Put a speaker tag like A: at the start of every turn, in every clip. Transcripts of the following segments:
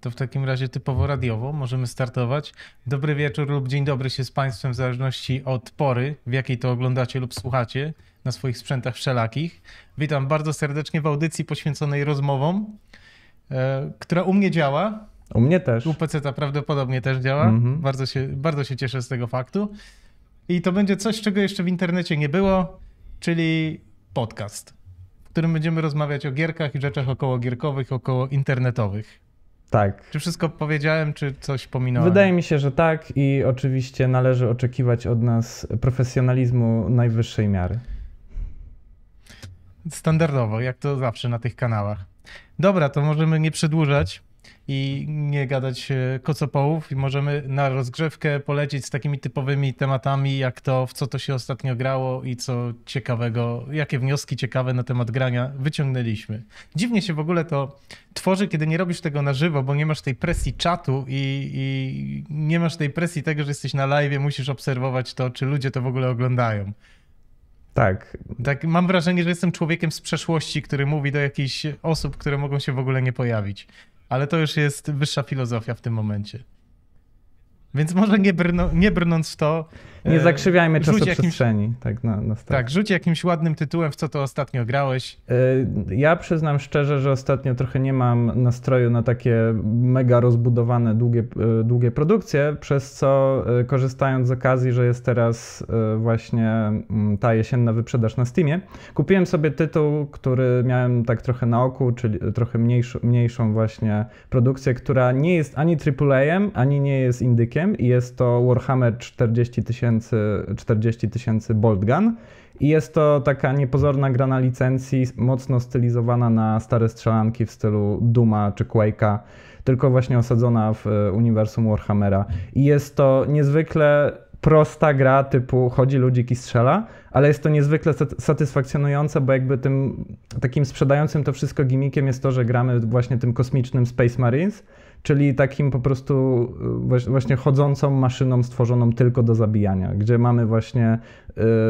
A: To w takim razie typowo radiowo możemy startować. Dobry wieczór lub dzień dobry się z Państwem, w zależności od pory, w jakiej to oglądacie lub słuchacie na swoich sprzętach wszelakich. Witam bardzo serdecznie w audycji poświęconej rozmowom, e, która u mnie działa. U mnie też. U PC-ta prawdopodobnie też działa. Mm-hmm. Bardzo, się, bardzo się cieszę z tego faktu. I to będzie coś, czego jeszcze w internecie nie było, czyli podcast, w którym będziemy rozmawiać o gierkach i rzeczach około gierkowych, około internetowych. Tak. Czy wszystko powiedziałem, czy coś pominąłem? Wydaje
B: mi się, że tak i oczywiście należy oczekiwać od nas profesjonalizmu najwyższej miary.
A: Standardowo, jak to zawsze na tych kanałach. Dobra, to możemy nie przedłużać i nie gadać e, kocopołów i możemy na rozgrzewkę polecieć z takimi typowymi tematami, jak to, w co to się ostatnio grało i co ciekawego, jakie wnioski ciekawe na temat grania wyciągnęliśmy. Dziwnie się w ogóle to tworzy, kiedy nie robisz tego na żywo, bo nie masz tej presji czatu i, i nie masz tej presji tego, że jesteś na live, musisz obserwować to, czy ludzie to w ogóle oglądają. Tak. Tak, mam wrażenie, że jestem człowiekiem z przeszłości, który mówi do jakichś osób, które mogą się w ogóle nie pojawić. Ale to już jest wyższa filozofia w tym momencie. Więc może nie, nie brnąc w to, nie e, zakrzywiajmy czasu przestrzeni. Jakimś, tak, na, na tak, rzuć jakimś ładnym tytułem, w co to ostatnio grałeś.
B: E, ja przyznam szczerze, że ostatnio trochę nie mam nastroju na takie mega rozbudowane, długie, e, długie produkcje, przez co korzystając z okazji, że jest teraz właśnie mm, ta jesienna wyprzedaż na Steamie, kupiłem sobie tytuł, który miałem tak trochę na oku, czyli trochę mniejszą, mniejszą właśnie produkcję, która nie jest ani AAA, ani nie jest indykiem i jest to Warhammer 40 tysięcy tysięcy, 40 tysięcy Bolt Gun. I jest to taka niepozorna gra na licencji, mocno stylizowana na stare strzelanki w stylu Duma czy Quake'a, tylko właśnie osadzona w e, uniwersum Warhammera. I jest to niezwykle prosta gra typu chodzi ludzik i strzela, ale jest to niezwykle satysfakcjonujące, bo jakby tym takim sprzedającym to wszystko gimikiem jest to, że gramy właśnie tym kosmicznym Space Marines, czyli takim po prostu y, właśnie chodzącą maszyną stworzoną tylko do zabijania, gdzie mamy właśnie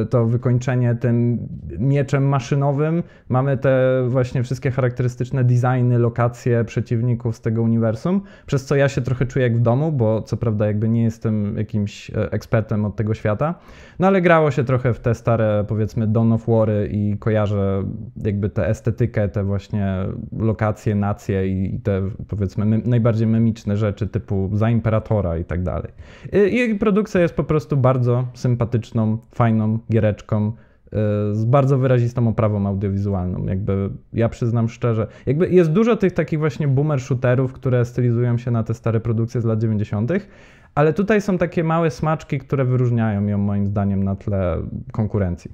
B: y, to wykończenie tym mieczem maszynowym, mamy te właśnie wszystkie charakterystyczne designy, lokacje przeciwników z tego uniwersum, przez co ja się trochę czuję jak w domu, bo co prawda jakby nie jestem jakimś e, ekspertem od tego świata, no ale grało się trochę w te stare powiedzmy Dawn of War'y i kojarzę jakby tę estetykę, te właśnie lokacje, nacje i te powiedzmy najbardziej bardziej memiczne rzeczy typu za imperatora i tak dalej. Y, I produkcja jest po prostu bardzo sympatyczną, fajną giereczką y, z bardzo wyrazistą oprawą audiowizualną. Jakby ja przyznam szczerze, jakby jest dużo tych takich właśnie boomer shooterów, które stylizują się na te stare produkcje z lat 90., ale tutaj są takie małe smaczki, które wyróżniają ją moim zdaniem na tle konkurencji.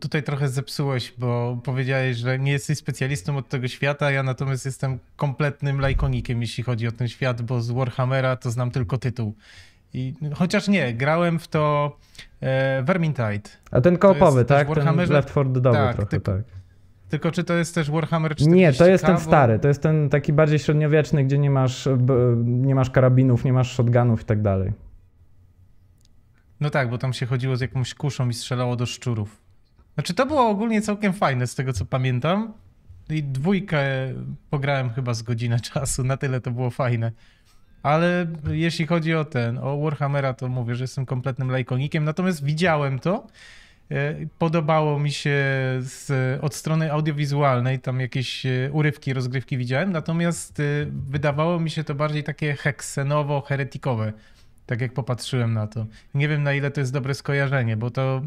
A: Tutaj trochę zepsułeś, bo powiedziałeś, że nie jesteś specjalistą od tego świata, ja natomiast jestem kompletnym lajkonikiem, jeśli chodzi o ten świat, bo z Warhammera to znam tylko tytuł. I, chociaż nie, grałem w to e, Vermintide. A ten koopowy, tak? Warhammer... Ten Left 4 Dead. tak, trochę, ty... tak. Tylko czy to jest też Warhammer 40? Nie, to jest ten stary,
B: to jest ten taki bardziej średniowieczny, gdzie nie masz, nie masz karabinów, nie masz shotgunów i tak dalej.
A: No tak, bo tam się chodziło z jakąś kuszą i strzelało do szczurów. Znaczy to było ogólnie całkiem fajne z tego co pamiętam. I dwójkę pograłem chyba z godzinę czasu, na tyle to było fajne. Ale jeśli chodzi o ten, o Warhammera, to mówię, że jestem kompletnym lajkonikiem, natomiast widziałem to. E, podobało mi się z, od strony audiowizualnej, tam jakieś e, urywki, rozgrywki widziałem, natomiast e, wydawało mi się to bardziej takie heksenowo-heretikowe tak jak popatrzyłem na to. Nie wiem na ile to jest dobre skojarzenie, bo to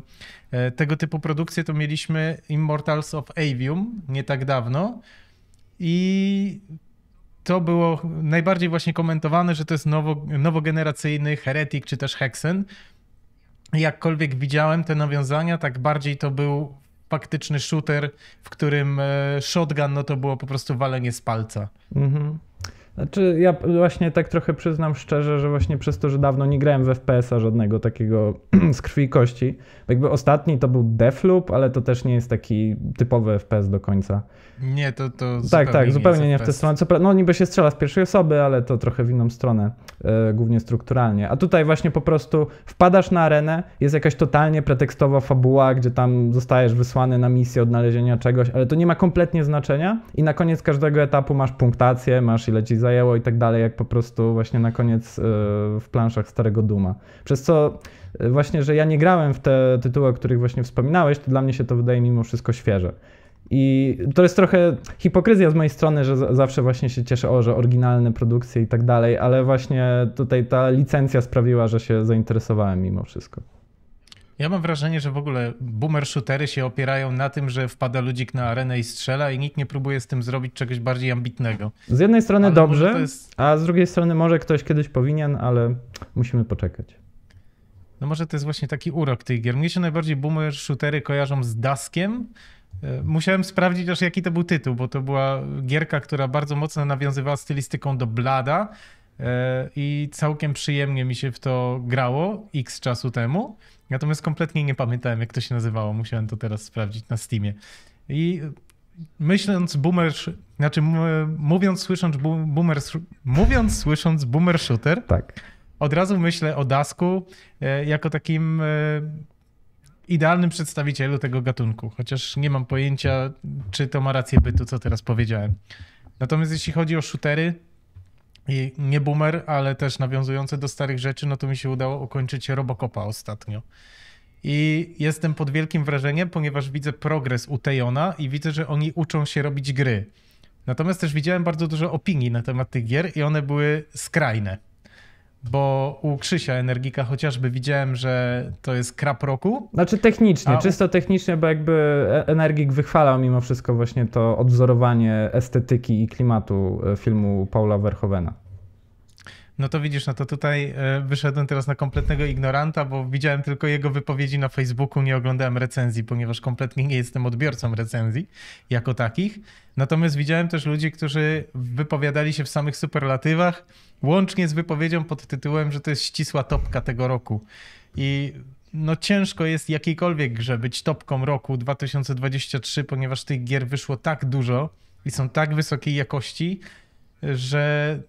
A: e, tego typu produkcje to mieliśmy Immortals of Avium nie tak dawno i to było najbardziej właśnie komentowane, że to jest nowo, nowogeneracyjny Heretic czy też Hexen. Jakkolwiek widziałem te nawiązania, tak bardziej to był faktyczny shooter, w którym e, shotgun no to było po prostu walenie z palca.
B: Mhm. Znaczy, ja właśnie tak trochę przyznam szczerze, że właśnie przez to, że dawno nie grałem w FPS-a żadnego takiego z krwi i kości. Jakby ostatni to był Defloop, ale to też nie jest taki typowy FPS do końca. Nie, to, to Tak, tak, zupełnie nie, nie w tę stronę. Co, no niby się strzela z pierwszej osoby, ale to trochę w inną stronę. E, głównie strukturalnie. A tutaj właśnie po prostu wpadasz na arenę, jest jakaś totalnie pretekstowa fabuła, gdzie tam zostajesz wysłany na misję odnalezienia czegoś, ale to nie ma kompletnie znaczenia i na koniec każdego etapu masz punktację, masz ile ci zajęło i tak dalej, jak po prostu właśnie na koniec e, w planszach Starego Duma. Przez co e, właśnie, że ja nie grałem w te tytuły, o których właśnie wspominałeś, to dla mnie się to wydaje mimo wszystko świeże. I to jest trochę hipokryzja z mojej strony, że zawsze właśnie się cieszę, o, że oryginalne produkcje i tak dalej, ale właśnie tutaj ta licencja sprawiła, że się zainteresowałem mimo wszystko.
A: Ja mam wrażenie, że w ogóle boomer shootery się opierają na tym, że wpada ludzik na arenę i strzela i nikt nie próbuje z tym zrobić czegoś bardziej ambitnego.
B: Z jednej strony ale dobrze, jest... a z drugiej strony może ktoś kiedyś powinien, ale musimy poczekać.
A: No może to jest właśnie taki urok tych gier. Mnie się najbardziej boomer shootery kojarzą z Daskiem, E, musiałem sprawdzić aż jaki to był tytuł, bo to była gierka, która bardzo mocno nawiązywała stylistyką do Blada e, i całkiem przyjemnie mi się w to grało x czasu temu. Natomiast kompletnie nie pamiętałem jak to się nazywało, musiałem to teraz sprawdzić na Steamie. I myśląc boomer, znaczy mówiąc słysząc boomer, mówiąc słysząc boomer shooter, tak. od razu myślę o Dasku e, jako takim idealnym przedstawicielu tego gatunku, chociaż nie mam pojęcia, czy to ma rację bytu, co teraz powiedziałem. Natomiast jeśli chodzi o shootery, nie boomer, ale też nawiązujące do starych rzeczy, no to mi się udało ukończyć Robocopa ostatnio. I jestem pod wielkim wrażeniem, ponieważ widzę progres u Tejona i widzę, że oni uczą się robić gry. Natomiast też widziałem bardzo dużo opinii na temat tych gier i one były skrajne bo u Krzysia Energika chociażby widziałem, że to jest krap roku.
B: Znaczy technicznie, czysto technicznie, bo jakby e- Energik wychwalał mimo wszystko właśnie to odwzorowanie estetyki i klimatu e, filmu Paula Verhovena.
A: No to widzisz, no to tutaj e, wyszedłem teraz na kompletnego ignoranta, bo widziałem tylko jego wypowiedzi na Facebooku, nie oglądałem recenzji, ponieważ kompletnie nie jestem odbiorcą recenzji jako takich. Natomiast widziałem też ludzi, którzy wypowiadali się w samych superlatywach, łącznie z wypowiedzią pod tytułem, że to jest ścisła topka tego roku. I no ciężko jest jakiejkolwiek grze być topką roku 2023, ponieważ tych gier wyszło tak dużo i są tak wysokiej jakości, że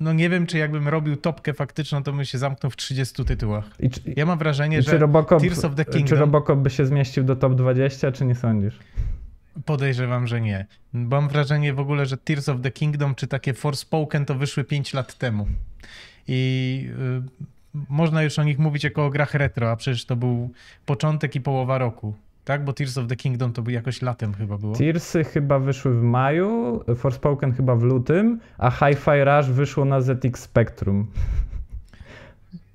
A: no nie wiem, czy jakbym robił topkę faktyczną, to bym się zamknął w 30 tytułach. Czy, ja mam wrażenie, że Robocop, Tears of the Kingdom... Czy
B: Robocop by się zmieścił do top 20, czy nie sądzisz?
A: Podejrzewam, że nie. mam wrażenie w ogóle, że Tears of the Kingdom czy takie Forspoken to wyszły 5 lat temu. I y, można już o nich mówić jako o grach retro, a przecież to
B: był początek i połowa roku tak? Bo Tears of the Kingdom
A: to by jakoś latem chyba
B: było. Tearsy chyba wyszły w maju, Forspoken chyba w lutym, a Hi-Fi Rush wyszło na ZX Spectrum.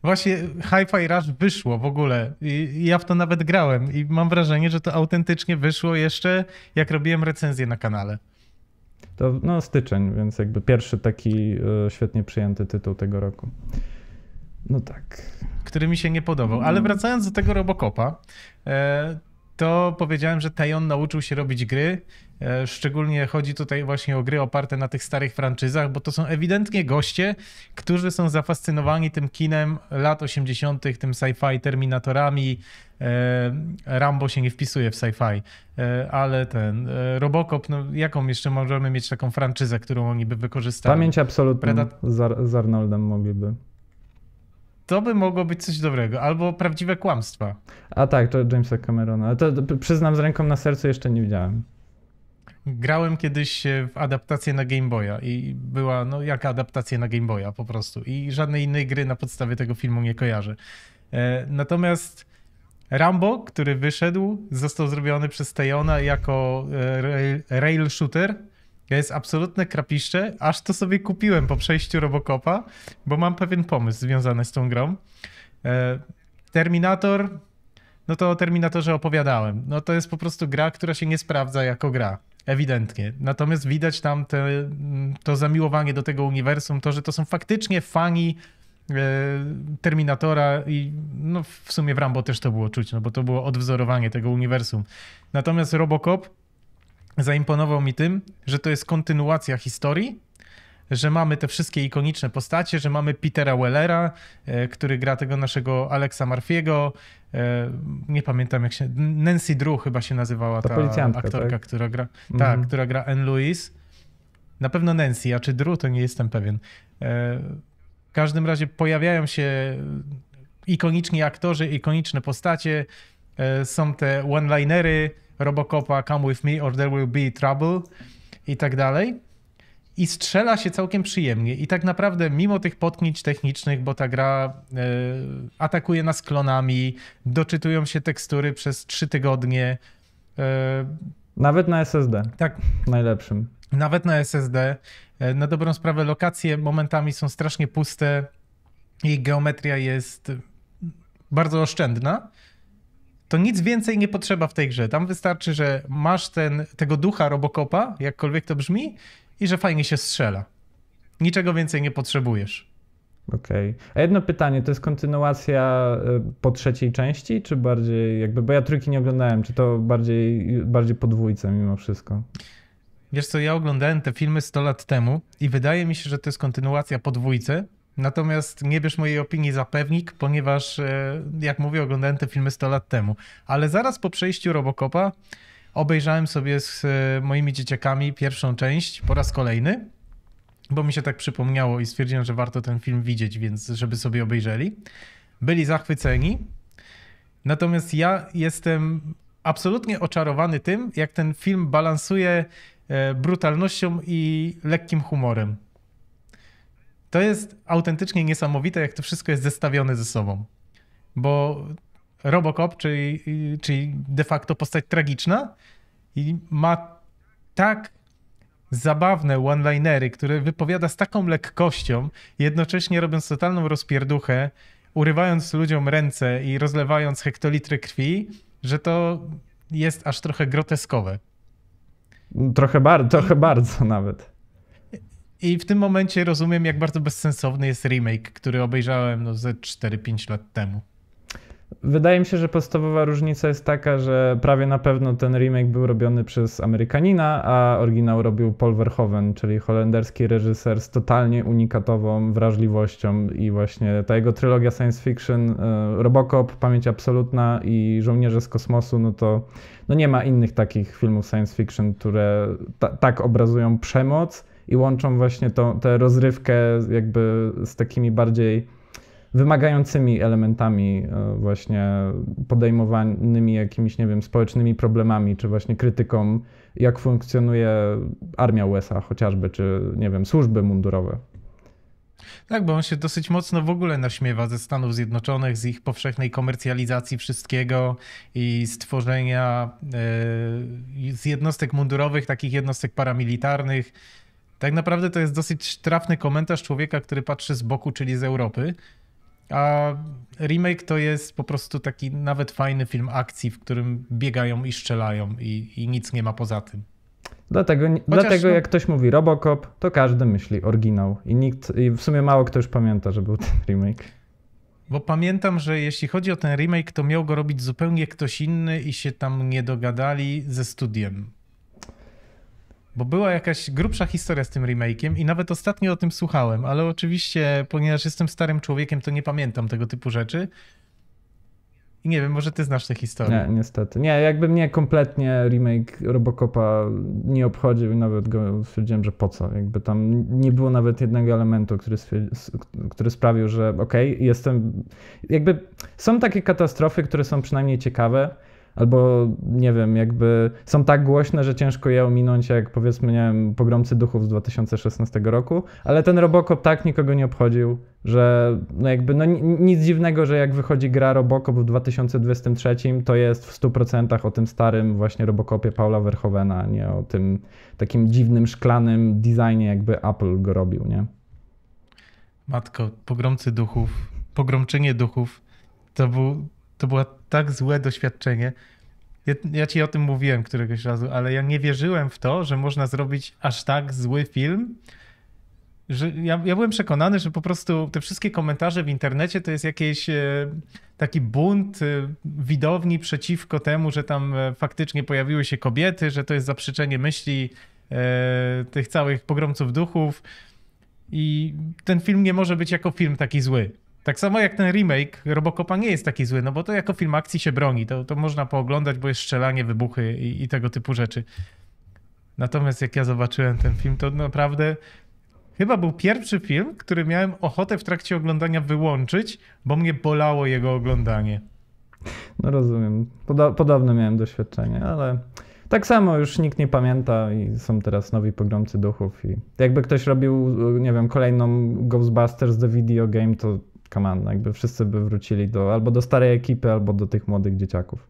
A: Właśnie Hi-Fi Rush wyszło w ogóle I ja w to nawet grałem i mam wrażenie, że to autentycznie wyszło jeszcze jak robiłem recenzję na kanale.
B: To no styczeń, więc jakby pierwszy taki e, świetnie przyjęty tytuł tego roku. No tak.
A: Który mi się nie podobał, ale mm. wracając do tego Robocopa, e, to powiedziałem, że Tajon nauczył się robić gry. E, szczególnie chodzi tutaj właśnie o gry oparte na tych starych franczyzach, bo to są ewidentnie goście, którzy są zafascynowani tym kinem lat 80., tym sci-fi, terminatorami. E, Rambo się nie wpisuje w sci-fi, e, ale ten Robocop, no jaką jeszcze możemy mieć taką franczyzę, którą oni by wykorzystali? Pamięć absolutną Predat-
B: z, Ar- z Arnoldem mogliby to by mogło być coś dobrego. Albo prawdziwe kłamstwa. A tak, to Jamesa Camerona. To, przyznam z ręką na sercu, jeszcze nie widziałem.
A: Grałem kiedyś e, w adaptację na Game Boya i była, no jaka adaptacja na Game Boya po prostu. I żadnej innej gry na podstawie tego filmu nie kojarzę. E, natomiast Rambo, który wyszedł, został zrobiony przez Tejona jako e, rail shooter to jest absolutne krapiszcze, aż to sobie kupiłem po przejściu Robocopa, bo mam pewien pomysł związany z tą grą. E, Terminator, no to o Terminatorze opowiadałem. No to jest po prostu gra, która się nie sprawdza jako gra. Ewidentnie. Natomiast widać tam te, mm, to zamiłowanie do tego uniwersum, to, że to są faktycznie fani e, Terminatora i no w sumie w Rambo też to było czuć, no bo to było odwzorowanie tego uniwersum. Natomiast Robocop zaimponował mi tym, że to jest kontynuacja historii, że mamy te wszystkie ikoniczne postacie, że mamy Petera Wellera, e, który gra tego naszego Alexa Murphy'ego, e, nie pamiętam jak się, Nancy Drew chyba się nazywała ta, ta aktorka, tak? która gra, tak, mhm. która gra Anne Louise. Na pewno Nancy, a czy Drew to nie jestem pewien. E, w każdym razie pojawiają się ikoniczni aktorzy, ikoniczne postacie, są te one-linery, Robocopa Come With Me or There Will Be Trouble i tak dalej. I strzela się całkiem przyjemnie. I tak naprawdę, mimo tych potknięć technicznych, bo ta gra y, atakuje nas klonami, doczytują się tekstury przez trzy tygodnie. Y, nawet
B: na SSD. Tak. Najlepszym.
A: Nawet na SSD. E, na dobrą sprawę, lokacje momentami są strasznie puste. i geometria jest bardzo oszczędna to nic więcej nie potrzeba w tej grze. Tam wystarczy, że masz ten, tego ducha Robocopa, jakkolwiek to brzmi, i że fajnie się strzela. Niczego więcej nie potrzebujesz.
B: Okej. Okay. A jedno pytanie, to jest kontynuacja y, po trzeciej części, czy bardziej jakby, bo ja trójki nie oglądałem, czy to bardziej, bardziej po dwójce mimo wszystko?
A: Wiesz co, ja oglądałem te filmy 100 lat temu i wydaje mi się, że to jest kontynuacja po dwójce, Natomiast nie bierz mojej opinii za pewnik, ponieważ, e, jak mówię, oglądałem te filmy 100 lat temu. Ale zaraz po przejściu Robocopa obejrzałem sobie z e, moimi dzieciakami pierwszą część po raz kolejny, bo mi się tak przypomniało i stwierdziłem, że warto ten film widzieć, więc żeby sobie obejrzeli. Byli zachwyceni. Natomiast ja jestem absolutnie oczarowany tym, jak ten film balansuje e, brutalnością i lekkim humorem to jest autentycznie niesamowite, jak to wszystko jest zestawione ze sobą. Bo Robocop, czyli, czyli de facto postać tragiczna, i ma tak zabawne one-linery, które wypowiada z taką lekkością, jednocześnie robiąc totalną rozpierduchę, urywając ludziom ręce i rozlewając hektolitry krwi, że to jest aż trochę groteskowe.
B: Trochę, bar- trochę bardzo nawet.
A: I w tym momencie rozumiem, jak bardzo bezsensowny jest remake, który obejrzałem no, ze 4-5 lat temu.
B: Wydaje mi się, że podstawowa różnica jest taka, że prawie na pewno ten remake był robiony przez Amerykanina, a oryginał robił Paul Verhoeven, czyli holenderski reżyser z totalnie unikatową wrażliwością i właśnie ta jego trylogia science fiction, e, Robocop, Pamięć Absolutna i Żołnierze z Kosmosu, no to no nie ma innych takich filmów science fiction, które ta, tak obrazują przemoc i łączą właśnie tą, tę rozrywkę jakby z takimi bardziej wymagającymi elementami e, właśnie podejmowanymi jakimiś, nie wiem, społecznymi problemami, czy właśnie krytyką, jak funkcjonuje armia USA chociażby, czy nie wiem, służby mundurowe.
A: Tak, bo on się dosyć mocno w ogóle naśmiewa ze Stanów Zjednoczonych, z ich powszechnej komercjalizacji wszystkiego i stworzenia e, z jednostek mundurowych, takich jednostek paramilitarnych, tak naprawdę to jest dosyć trafny komentarz człowieka, który patrzy z boku, czyli z Europy. A remake to jest po prostu taki nawet fajny film akcji, w którym biegają i strzelają i, i nic nie ma poza tym.
B: Dlatego, Chociaż... dlatego no- jak ktoś mówi Robocop, to każdy myśli oryginał i nikt, i w sumie mało kto już pamięta, że był ten remake.
A: Bo pamiętam, że jeśli chodzi o ten remake, to miał go robić zupełnie ktoś inny i się tam nie dogadali ze studiem. Bo była jakaś grubsza historia z tym remake'iem i nawet ostatnio o tym słuchałem, ale oczywiście, ponieważ jestem starym człowiekiem, to nie pamiętam tego typu rzeczy. I nie wiem, może ty znasz tę historię.
B: Nie, niestety. Nie, jakby mnie kompletnie remake Robocopa nie obchodził i nawet go stwierdziłem, że po co. Jakby tam nie było nawet jednego elementu, który, który sprawił, że okej, okay, jestem... Jakby są takie katastrofy, które są przynajmniej ciekawe, albo nie wiem, jakby są tak głośne, że ciężko je ominąć, jak powiedzmy, nie wiem, pogromcy duchów z 2016 roku, ale ten Robocop tak nikogo nie obchodził, że no jakby no nic dziwnego, że jak wychodzi gra Robocop w 2023, to jest w 100% o tym starym właśnie Robocopie Paula Verhovena, nie o tym takim dziwnym, szklanym designie, jakby Apple go robił, nie?
A: Matko, pogromcy duchów, pogromczynie duchów, to był to było tak złe doświadczenie. Ja, ja, ci o tym mówiłem któregoś razu, ale ja nie wierzyłem w to, że można zrobić aż tak zły film. Że ja, ja byłem przekonany, że po prostu te wszystkie komentarze w internecie to jest jakiś e, taki bunt e, widowni przeciwko temu, że tam e, faktycznie pojawiły się kobiety, że to jest zaprzeczenie myśli tych całych pogromców duchów. I ten film nie może być jako film taki zły. Tak samo jak ten remake Robocopa nie jest taki zły, no bo to jako film akcji się broni, to, to można pooglądać, bo jest strzelanie, wybuchy i, i tego typu rzeczy. Natomiast jak ja zobaczyłem ten film, to naprawdę chyba był pierwszy film, który miałem ochotę w trakcie oglądania wyłączyć, bo mnie bolało jego oglądanie.
B: No rozumiem. Poda- podobne miałem doświadczenie, ale tak samo już nikt nie pamięta i są teraz nowi pogromcy duchów i jakby ktoś robił, nie wiem, kolejną Ghostbusters The Video Game, to come on, jakby wszyscy by wrócili do, albo do starej ekipy, albo do tych młodych dzieciaków.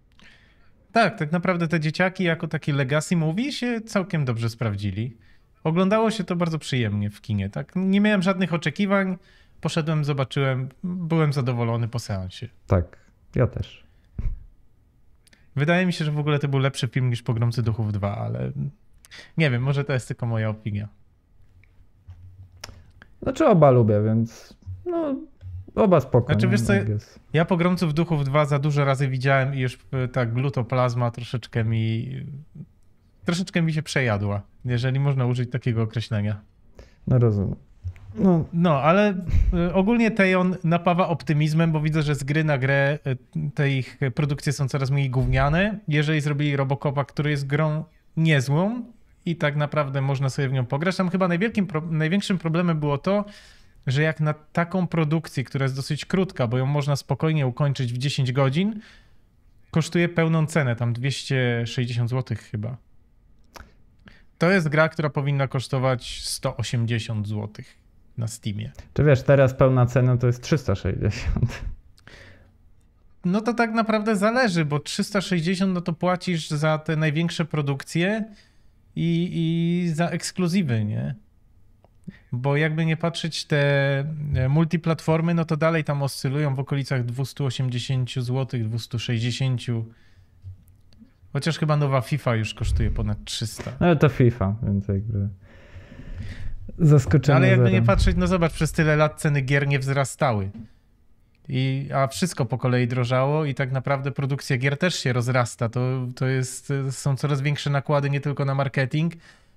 A: Tak, tak naprawdę te dzieciaki jako taki legacy movie się całkiem dobrze sprawdzili. Oglądało się to bardzo przyjemnie w kinie, tak? Nie miałem żadnych oczekiwań, poszedłem, zobaczyłem, byłem zadowolony po seansie.
B: Tak, ja też.
A: Wydaje mi się, że w ogóle to był lepszy film niż Pogromcy Duchów 2, ale nie wiem, może to jest tylko moja opinia.
B: Znaczy oba lubię, więc no Oba spoko. Znaczy, no, wiesz co,
A: ja Pogromców Duchów dwa za dużo razy widziałem i już y, ta glutoplazma troszeczkę mi... troszeczkę mi się przejadła, jeżeli można użyć takiego określenia. No rozumiem. No. no, ale y, ogólnie Tejon napawa optymizmem, bo widzę, że z gry na grę y, te ich produkcje są coraz mniej gówniane. Jeżeli zrobili Robocopa, który jest grą niezłą i tak naprawdę można sobie w nią pograć, tam chyba największym problemem było to, że jak na taką produkcję, która jest dosyć krótka, bo ją można spokojnie ukończyć w 10 godzin, kosztuje pełną cenę, tam 260 zł chyba. To jest gra, która powinna kosztować 180 zł na Steamie.
B: Czy wiesz, teraz pełna cena to jest 360.
A: No to tak naprawdę zależy, bo 360 no to płacisz za te największe produkcje i, i za ekskluzywy, nie? bo jakby nie patrzeć, te e, multiplatformy, no to dalej tam oscylują w okolicach 280 zł, 260 Chociaż chyba nowa FIFA już kosztuje ponad 300.
B: No to FIFA, więc jakby zaskoczenie. Ale jakby nie
A: patrzeć, no zobacz, przez tyle lat ceny gier nie wzrastały. I, a wszystko po kolei drożało i tak naprawdę produkcja gier też się rozrasta. To, to jest, e, są coraz większe nakłady nie tylko na marketing,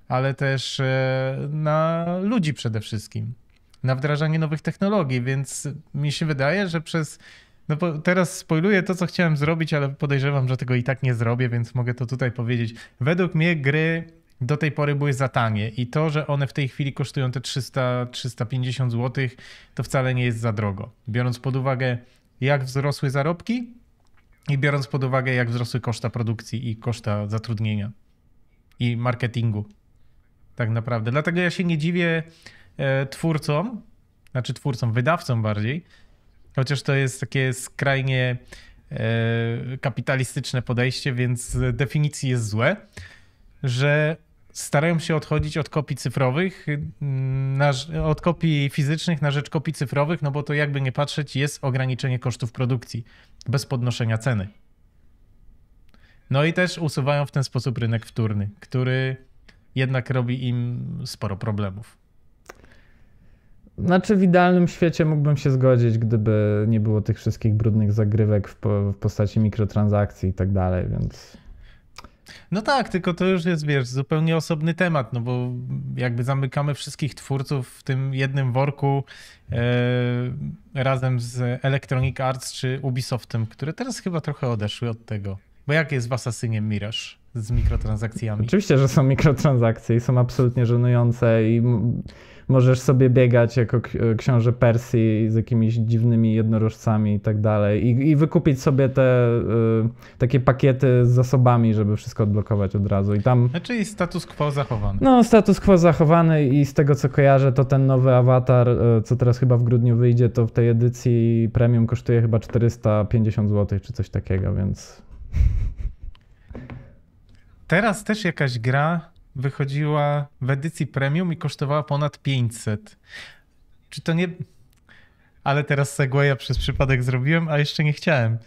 A: ale też e, na ludzi przede wszystkim, na wdrażanie nowych technologii, więc mi się wydaje, że przez no teraz spoiluję to, co chciałem zrobić, ale podejrzewam, że tego i tak nie zrobię, więc mogę to tutaj powiedzieć. Według mnie gry do tej pory były za tanie i to, że one w tej chwili kosztują te 300-350 zł, to wcale nie jest za drogo. Biorąc pod uwagę, jak wzrosły zarobki i biorąc pod uwagę, jak wzrosły koszta produkcji i koszta zatrudnienia i marketingu tak naprawdę. Dlatego ja się nie dziwię e, twórcom, znaczy twórcom, wydawcom bardziej, chociaż to jest takie skrajnie e, kapitalistyczne podejście, więc z definicji jest złe, że starają się odchodzić od kopii cyfrowych, mm, od kopii fizycznych na rzecz kopii cyfrowych, no bo to jakby nie patrzeć jest ograniczenie kosztów produkcji bez podnoszenia ceny. No i też usuwają w ten sposób rynek wtórny, który jednak robi im sporo problemów.
B: Znaczy, w idealnym świecie mógłbym się zgodzić, gdyby nie było tych wszystkich brudnych zagrywek w, postaci mikrotransakcji i tak dalej, więc.
A: No tak, tylko to już jest, wiesz, zupełnie osobny temat, no bo jakby zamykamy wszystkich twórców w tym jednym worku e, razem z Electronic Arts czy Ubisoftem, które teraz chyba trochę odeszły od tego. Bo jak jest w Assassin'ie Mirage? z mikrotransakcjami? Oczywiście, że
B: są mikrotransakcje i są absolutnie żenujące i możesz sobie biegać jako e, książę Persji z jakimiś dziwnymi jednorożcami i tak dalej i, i wykupić sobie te y, takie pakiety z zasobami, żeby wszystko odblokować od razu i tam... Czyli znaczy status
A: quo zachowany.
B: No, status quo zachowany i z tego co kojarzę to ten nowy awatar, e, co teraz chyba w grudniu wyjdzie, to w tej edycji premium kosztuje chyba 450 zł czy coś takiego, więc...
A: Teraz też jakaś gra wychodziła w edycji premium i kosztowała ponad 500. Czy to nie... Ale teraz segwaya przez przypadek zrobiłem, a jeszcze nie chciałem.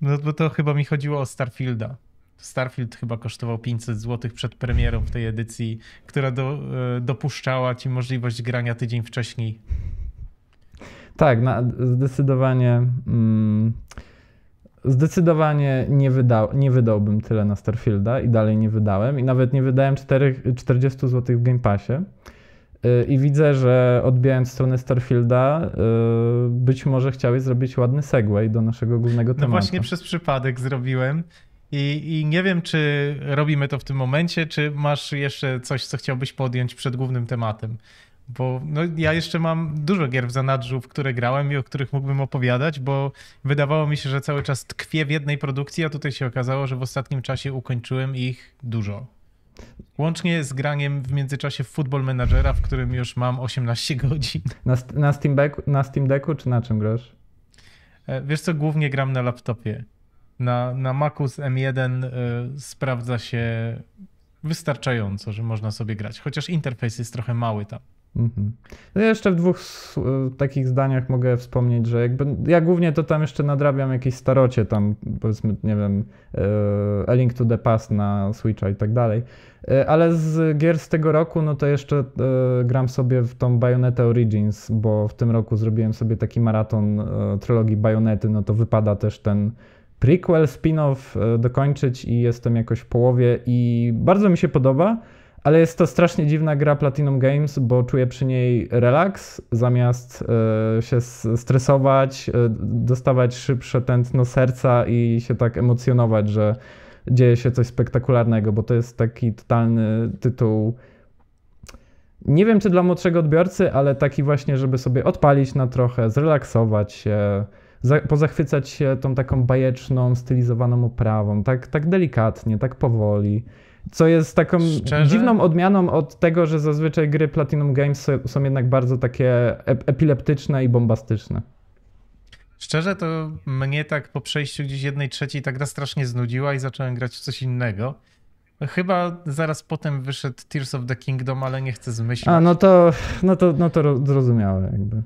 A: No bo to chyba mi chodziło o Starfielda. Starfield chyba kosztował 500 zł przed premierą w tej edycji, która do, e, dopuszczała ci możliwość grania tydzień wcześniej.
B: Tak, no, zdecydowanie. Mm, Zdecydowanie nie, wyda, nie wydałbym tyle na Starfielda i dalej nie wydałem. I nawet nie wydałem 4, 40 zł w Game Passie. Y, I widzę, że odbijając stronę Starfielda, y, być może chciałeś zrobić ładny segway do naszego głównego tematu. No właśnie przez
A: przypadek zrobiłem. I, I, nie wiem, czy robimy to w tym momencie, czy masz jeszcze coś, co chciałbyś podjąć przed głównym tematem. Bo no, ja jeszcze mam dużo gier w zanadrzu, w które grałem i o których mógłbym opowiadać, bo wydawało mi się, że cały czas tkwię w jednej produkcji, a tutaj się okazało, że w ostatnim czasie ukończyłem ich dużo. Łącznie z graniem w międzyczasie w Football Managera, w którym już mam 18 godzin. Na,
B: na, Steam, Decku, na Steam Decku czy na czym grasz?
A: E, wiesz co, głównie gram na laptopie. Na, na Macu z M1 y, e, sprawdza się wystarczająco, że można sobie grać. Chociaż interfejs jest trochę mały tam.
B: Mhm. No jeszcze w dwóch e, takich zdaniach mogę wspomnieć, że jakby ja głównie to tam jeszcze nadrabiam jakieś starocie, tam powiedzmy, nie wiem, e, A Link to the Past na Switcha i tak dalej. E, ale z gier z tego roku, no to jeszcze gram sobie w tą Bayonetta Origins, bo w tym roku zrobiłem sobie taki maraton trilogii Bayonety, no to wypada też ten prequel, spin-off dokończyć i jestem jakoś w połowie i bardzo mi się podoba ale jest to strasznie dziwna gra Platinum Games, bo czuję przy niej relaks, zamiast y, się stresować, y, dostawać szybsze tętno serca i się tak emocjonować, że dzieje się coś spektakularnego, bo to jest taki totalny tytuł. Nie wiem, czy dla młodszego odbiorcy, ale taki właśnie, żeby sobie odpalić na trochę, zrelaksować się, za, pozachwycać się tą taką bajeczną, stylizowaną oprawą, tak, tak delikatnie, tak powoli. Co jest taką Szczerze? dziwną odmianą od tego, że zazwyczaj gry Platinum Games są jednak bardzo takie epileptyczne i bombastyczne.
A: Szczerze to mnie tak po przejściu gdzieś jednej trzeciej ta gra strasznie znudziła i zacząłem grać w coś innego. Chyba zaraz potem wyszedł Tears of the Kingdom, ale nie chcę zmyślać. A,
B: no to, no to, no to zrozumiałe jakby.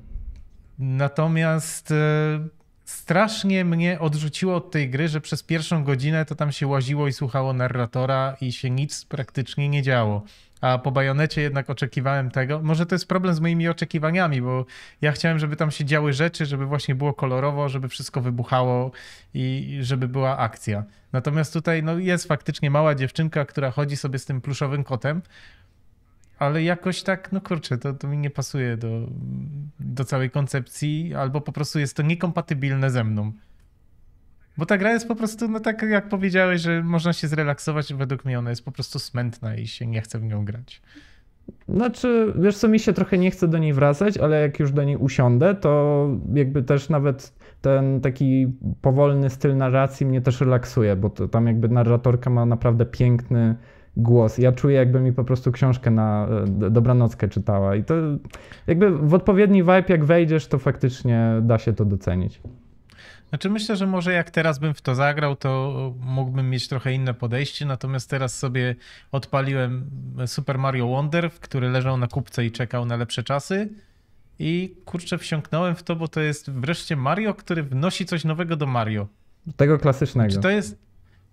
A: Natomiast e, strasznie mnie odrzuciło od tej gry, że przez pierwszą godzinę to tam się łaziło i słuchało narratora i się nic praktycznie nie działo. A po bajonecie jednak oczekiwałem tego. Może to jest problem z moimi oczekiwaniami, bo ja chciałem, żeby tam się działy rzeczy, żeby właśnie było kolorowo, żeby wszystko wybuchało i żeby była akcja. Natomiast tutaj no, jest faktycznie mała dziewczynka, która chodzi sobie z tym pluszowym kotem, ale jakoś tak, no kurczę, to, to mi nie pasuje do, do całej koncepcji, albo po prostu jest to niekompatybilne ze mną. Bo ta gra jest po prostu, no tak jak powiedziałeś, że można się zrelaksować, według mnie ona jest po prostu smętna i się nie chce w nią grać.
B: Znaczy, wiesz co, mi się trochę nie chce do niej wracać, ale jak już do niej usiądę, to jakby też nawet ten taki powolny styl narracji mnie też relaksuje, bo tam jakby narratorka ma naprawdę piękny, głos. Ja czuję, jakby mi po prostu książkę na e, dobranockę czytała. I to jakby w odpowiedni vibe, jak wejdziesz, to faktycznie da się to docenić.
A: Znaczy myślę, że może jak teraz bym w to zagrał, to mógłbym mieć trochę inne podejście, natomiast teraz sobie odpaliłem Super Mario Wonder, który leżał na kupce i czekał na lepsze czasy. I kurczę, wsiąknąłem w to, bo to jest wreszcie Mario, który wnosi coś nowego do Mario.
B: Tego klasycznego. Czy to
A: jest,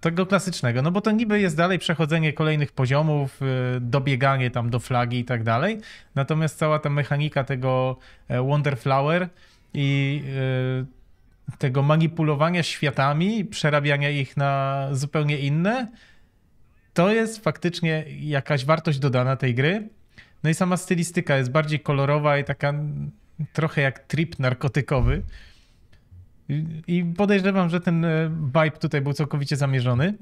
A: tego klasycznego, no bo to niby jest dalej przechodzenie kolejnych poziomów, y, dobieganie tam do flagi i tak dalej. Natomiast cała ta mechanika tego e, Wonderflower i e, tego manipulowania światami, przerabiania ich na zupełnie inne, to jest faktycznie jakaś wartość dodana tej gry. No i sama stylistyka jest bardziej kolorowa i taka trochę jak trip narkotykowy. I podejrzewam, że ten e, vibe tutaj był całkowicie zamierzony.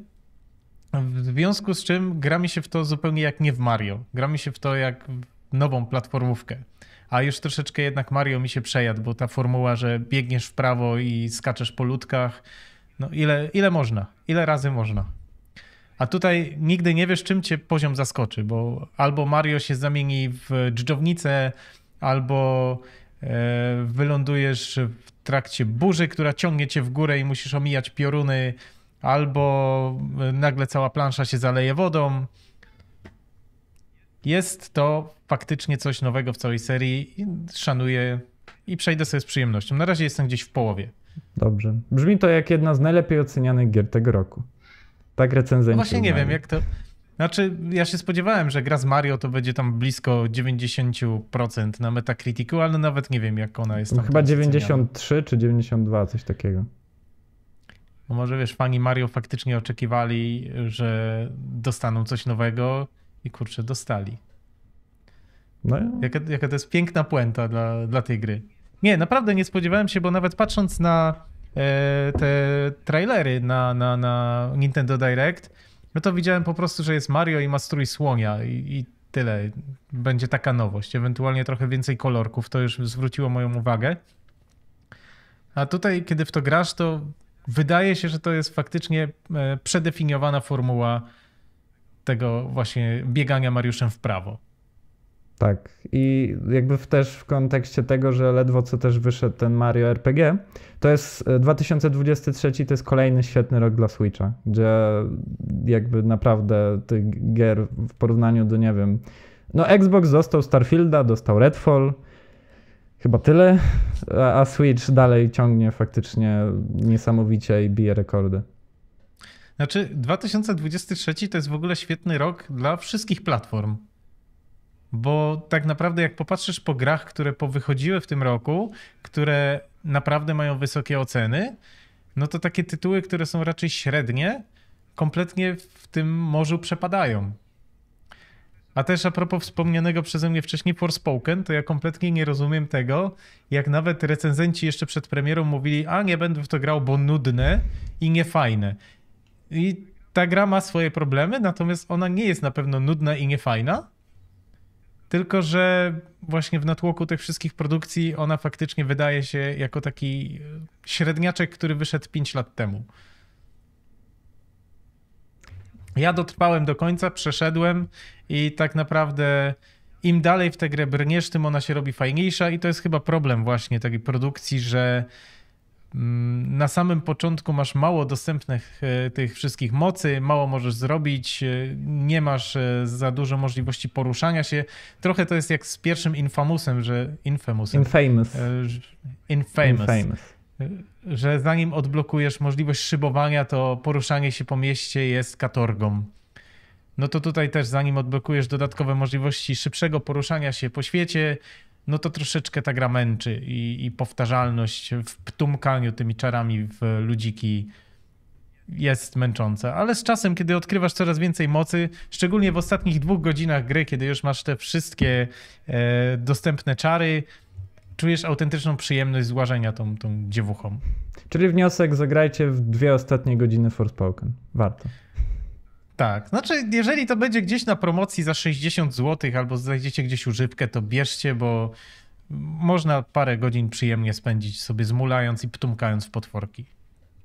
A: W związku z czym gra mi się w to zupełnie jak nie w Mario. Gra mi się w to jak w nową platformówkę. A już troszeczkę jednak Mario mi się przejadł, bo ta formuła, że biegniesz w prawo i skaczesz po ludkach, no ile, ile można, ile razy można. A tutaj nigdy nie wiesz, czym cię poziom zaskoczy, bo albo Mario się zamieni w dżdżownicę, albo e, wylądujesz w trakcie burzy, która ciągnie cię w górę i musisz omijać pioruny, albo e, nagle cała plansza się zaleje wodą. Jest to faktycznie coś nowego w całej serii. szanuję i przejdę sobie z przyjemnością. Na razie jestem gdzieś w połowie.
B: Dobrze. Brzmi to jak jedna z najlepiej ocenianych gier tego roku. Tak recenzenci. No właśnie nie wiem,
A: jak to, znaczy, ja się spodziewałem, że gra z Mario to będzie tam blisko 90% na Metacriticu, ale nawet nie wiem, jak ona jest tam. Chyba 93
B: oceniana. czy 92, coś takiego.
A: No może wiesz, fani Mario faktycznie oczekiwali, że dostaną coś nowego i kurczę, dostali. No. Jaka, jaka to jest piękna puenta dla, dla tej gry. Nie, naprawdę nie spodziewałem się, bo nawet patrząc na e, te trailery na, na, na Nintendo Direct, no to widziałem po prostu, że jest Mario i ma strój słonia i, i tyle. Będzie taka nowość. Ewentualnie trochę więcej kolorków, to już zwróciło moją uwagę. A tutaj, kiedy w to grasz, to wydaje się, że to jest faktycznie e, przedefiniowana formuła tego właśnie biegania Mariuszem w prawo.
B: Tak. I jakby też w kontekście tego, że ledwo co też wyszedł ten Mario RPG, to jest 2023 e, to jest kolejny świetny rok dla Switcha, gdzie jakby naprawdę tych gier w porównaniu do nie wiem. No, Xbox dostał Starfielda, dostał Redfall. Chyba tyle, a, a Switch dalej ciągnie faktycznie niesamowicie i bije rekordy.
A: Znaczy, 2023 to jest w ogóle świetny rok dla wszystkich platform. Bo tak naprawdę, jak popatrzysz po grach, które powychodziły w tym roku, które naprawdę mają wysokie oceny, no to takie tytuły, które są raczej średnie, kompletnie w tym morzu przepadają. A też a propos wspomnianego przeze mnie wcześniej Forspoken, to ja kompletnie nie rozumiem tego, jak nawet recenzenci jeszcze przed premierą mówili, a nie będę w to grał, bo nudne i niefajne. I ta gra ma swoje problemy, natomiast ona nie jest na pewno nudna i niefajna, tylko, że właśnie w natłoku tych wszystkich produkcji ona faktycznie wydaje się jako taki e, średniaczek, który wyszedł 5 lat temu. Ja dotrwałem do końca, przeszedłem i tak naprawdę im dalej w tę grę brniesz, tym ona się robi fajniejsza i to jest chyba problem właśnie takiej produkcji, że Mm, na samym początku masz mało dostępnych e, tych wszystkich mocy, mało możesz zrobić, e, nie masz e, za dużo możliwości poruszania się. Trochę to jest jak z pierwszym Infamousem, że infamous. Infamous. Infamous. Infamous. Że zanim odblokujesz możliwość szybowania, to poruszanie się po mieście jest katorgą. No to tutaj też zanim odblokujesz dodatkowe możliwości szybszego poruszania się po świecie, no to troszeczkę ta gra męczy i, i powtarzalność w ptumkaniu tymi czarami w ludziki jest męczące, ale z czasem, kiedy odkrywasz coraz więcej mocy, szczególnie w ostatnich dwóch godzinach gry, kiedy już masz te wszystkie e, dostępne czary, czujesz autentyczną przyjemność złażenia tą, tą dziewuchą.
B: Czyli wniosek, zagrajcie w dwie ostatnie godziny Forspoken. Warto.
A: Tak, znaczy jeżeli to będzie gdzieś na promocji za 60 zł albo znajdziecie gdzieś używkę, to bierzcie, bo można parę godzin przyjemnie spędzić sobie zmulając i ptumkając w potworki.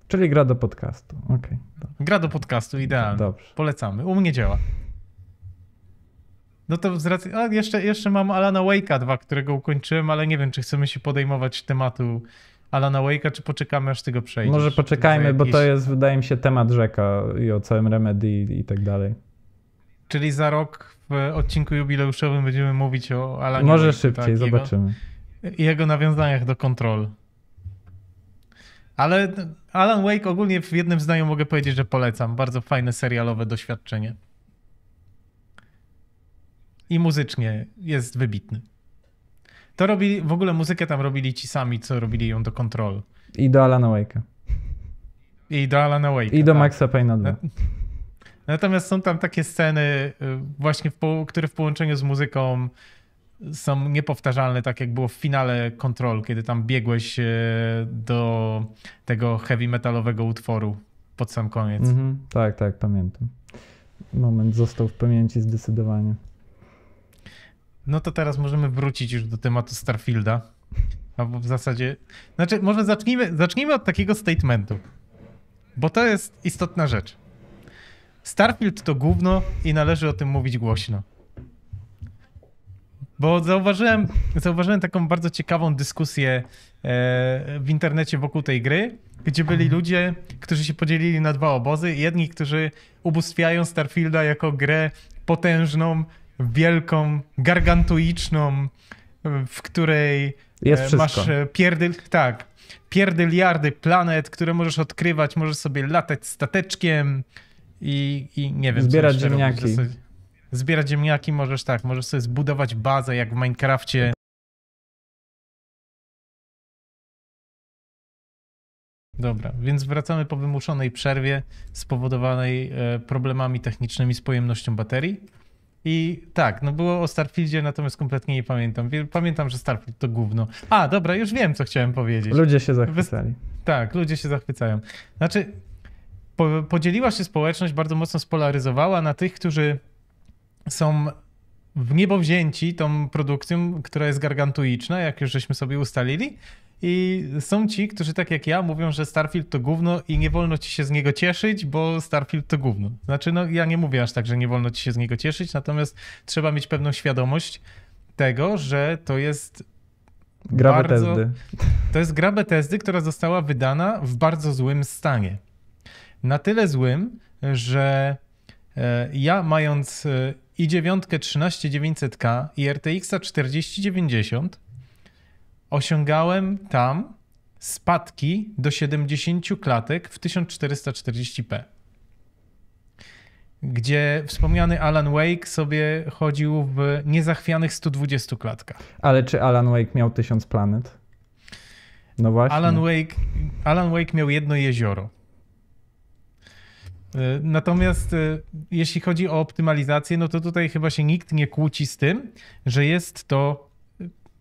B: Czyli gra do podcastu, Okay.
A: Gra do podcastu, idealnie. Dobrze. Polecamy, u mnie działa. No to z racji, a jeszcze, jeszcze mam Alana Wake'a 2, którego ukończyłem, ale nie wiem, czy chcemy się podejmować tematu Alana Wake'a, czy poczekamy, aż tego przejdzie? Może poczekajmy, jakiś... bo to jest,
B: wydaje mi się, temat rzeka i o całym Remedy i, i tak dalej.
A: Czyli za rok w odcinku jubileuszowym będziemy mówić o Alanie Może Wake'u, szybciej, tak, zobaczymy. Jego, jego nawiązaniach do kontrol. Ale Alan Wake ogólnie w jednym zdaniu mogę powiedzieć, że polecam. Bardzo fajne serialowe doświadczenie. I muzycznie jest wybitny. To robili, w ogóle muzykę tam robili ci sami, co robili ją do Control. I do Alana Wake'a. I do Alana
B: Wake'a. I do tak. Maxa Payne'a
A: Natomiast są tam takie sceny, y, właśnie w które w połączeniu z muzyką są niepowtarzalne, tak jak było w finale Control, kiedy tam biegłeś y, do tego heavy metalowego utworu pod sam koniec. Mm -hmm.
B: Tak, tak, pamiętam. Moment został w pamięci zdecydowanie.
A: No to teraz możemy wrócić już do tematu Starfielda. Albo no w zasadzie. Znaczy, może zacznijmy, zacznijmy od takiego statementu. Bo to jest istotna rzecz. Starfield to gówno i należy o tym mówić głośno. Bo zauważyłem, zauważyłem taką bardzo ciekawą dyskusję e, w internecie wokół tej gry, gdzie byli mhm. ludzie, którzy się podzielili na dwa obozy. Jedni, którzy ubóstwiają Starfielda jako grę potężną, wielką, gargantuiczną, w której Jest e, masz wszystko. E, pierdyl, tak, pierdyliardy planet, które możesz odkrywać, możesz sobie latać stateczkiem i, i nie wiem. Zbierać ziemniaki. Robić. Zbierać ziemniaki możesz tak, możesz sobie zbudować bazę jak w Minecrafcie. Dobra, więc wracamy po wymuszonej przerwie spowodowanej e, problemami technicznymi z pojemnością baterii. I tak, no było o Starfieldzie, natomiast kompletnie nie pamiętam. Pamiętam, że Starfield to gówno. A, dobra, już wiem, co chciałem powiedzieć. Ludzie się zachwycali. Tak, ludzie się zachwycają. Znaczy, po, podzieliła się społeczność, bardzo mocno spolaryzowała na tych, którzy są w niebo wzięci tą produkcją, która jest gargantuiczna, jak już żeśmy sobie ustalili. I są ci, którzy tak jak ja mówią, że Starfield to gówno i nie wolno ci się z niego cieszyć, bo Starfield to gówno. Znaczy, no ja nie mówię aż tak, że nie wolno ci się z niego cieszyć, natomiast trzeba mieć pewną świadomość tego, że to jest Gra bardzo, To jest gra Bethesdy, która została wydana w bardzo złym stanie. Na tyle złym, że E, ja mając e, i 9 13900K i RTX 4090 osiągałem tam spadki do 70 klatek w 1440p. Gdzie wspomniany Alan Wake sobie chodził w niezachwianych 120 klatkach.
B: Ale czy Alan Wake miał 1000 planet? No właśnie. Alan
A: Wake, Alan Wake miał jedno jezioro. E, natomiast e, jeśli chodzi o optymalizację, no to tutaj chyba się nikt nie kłóci z tym, że jest to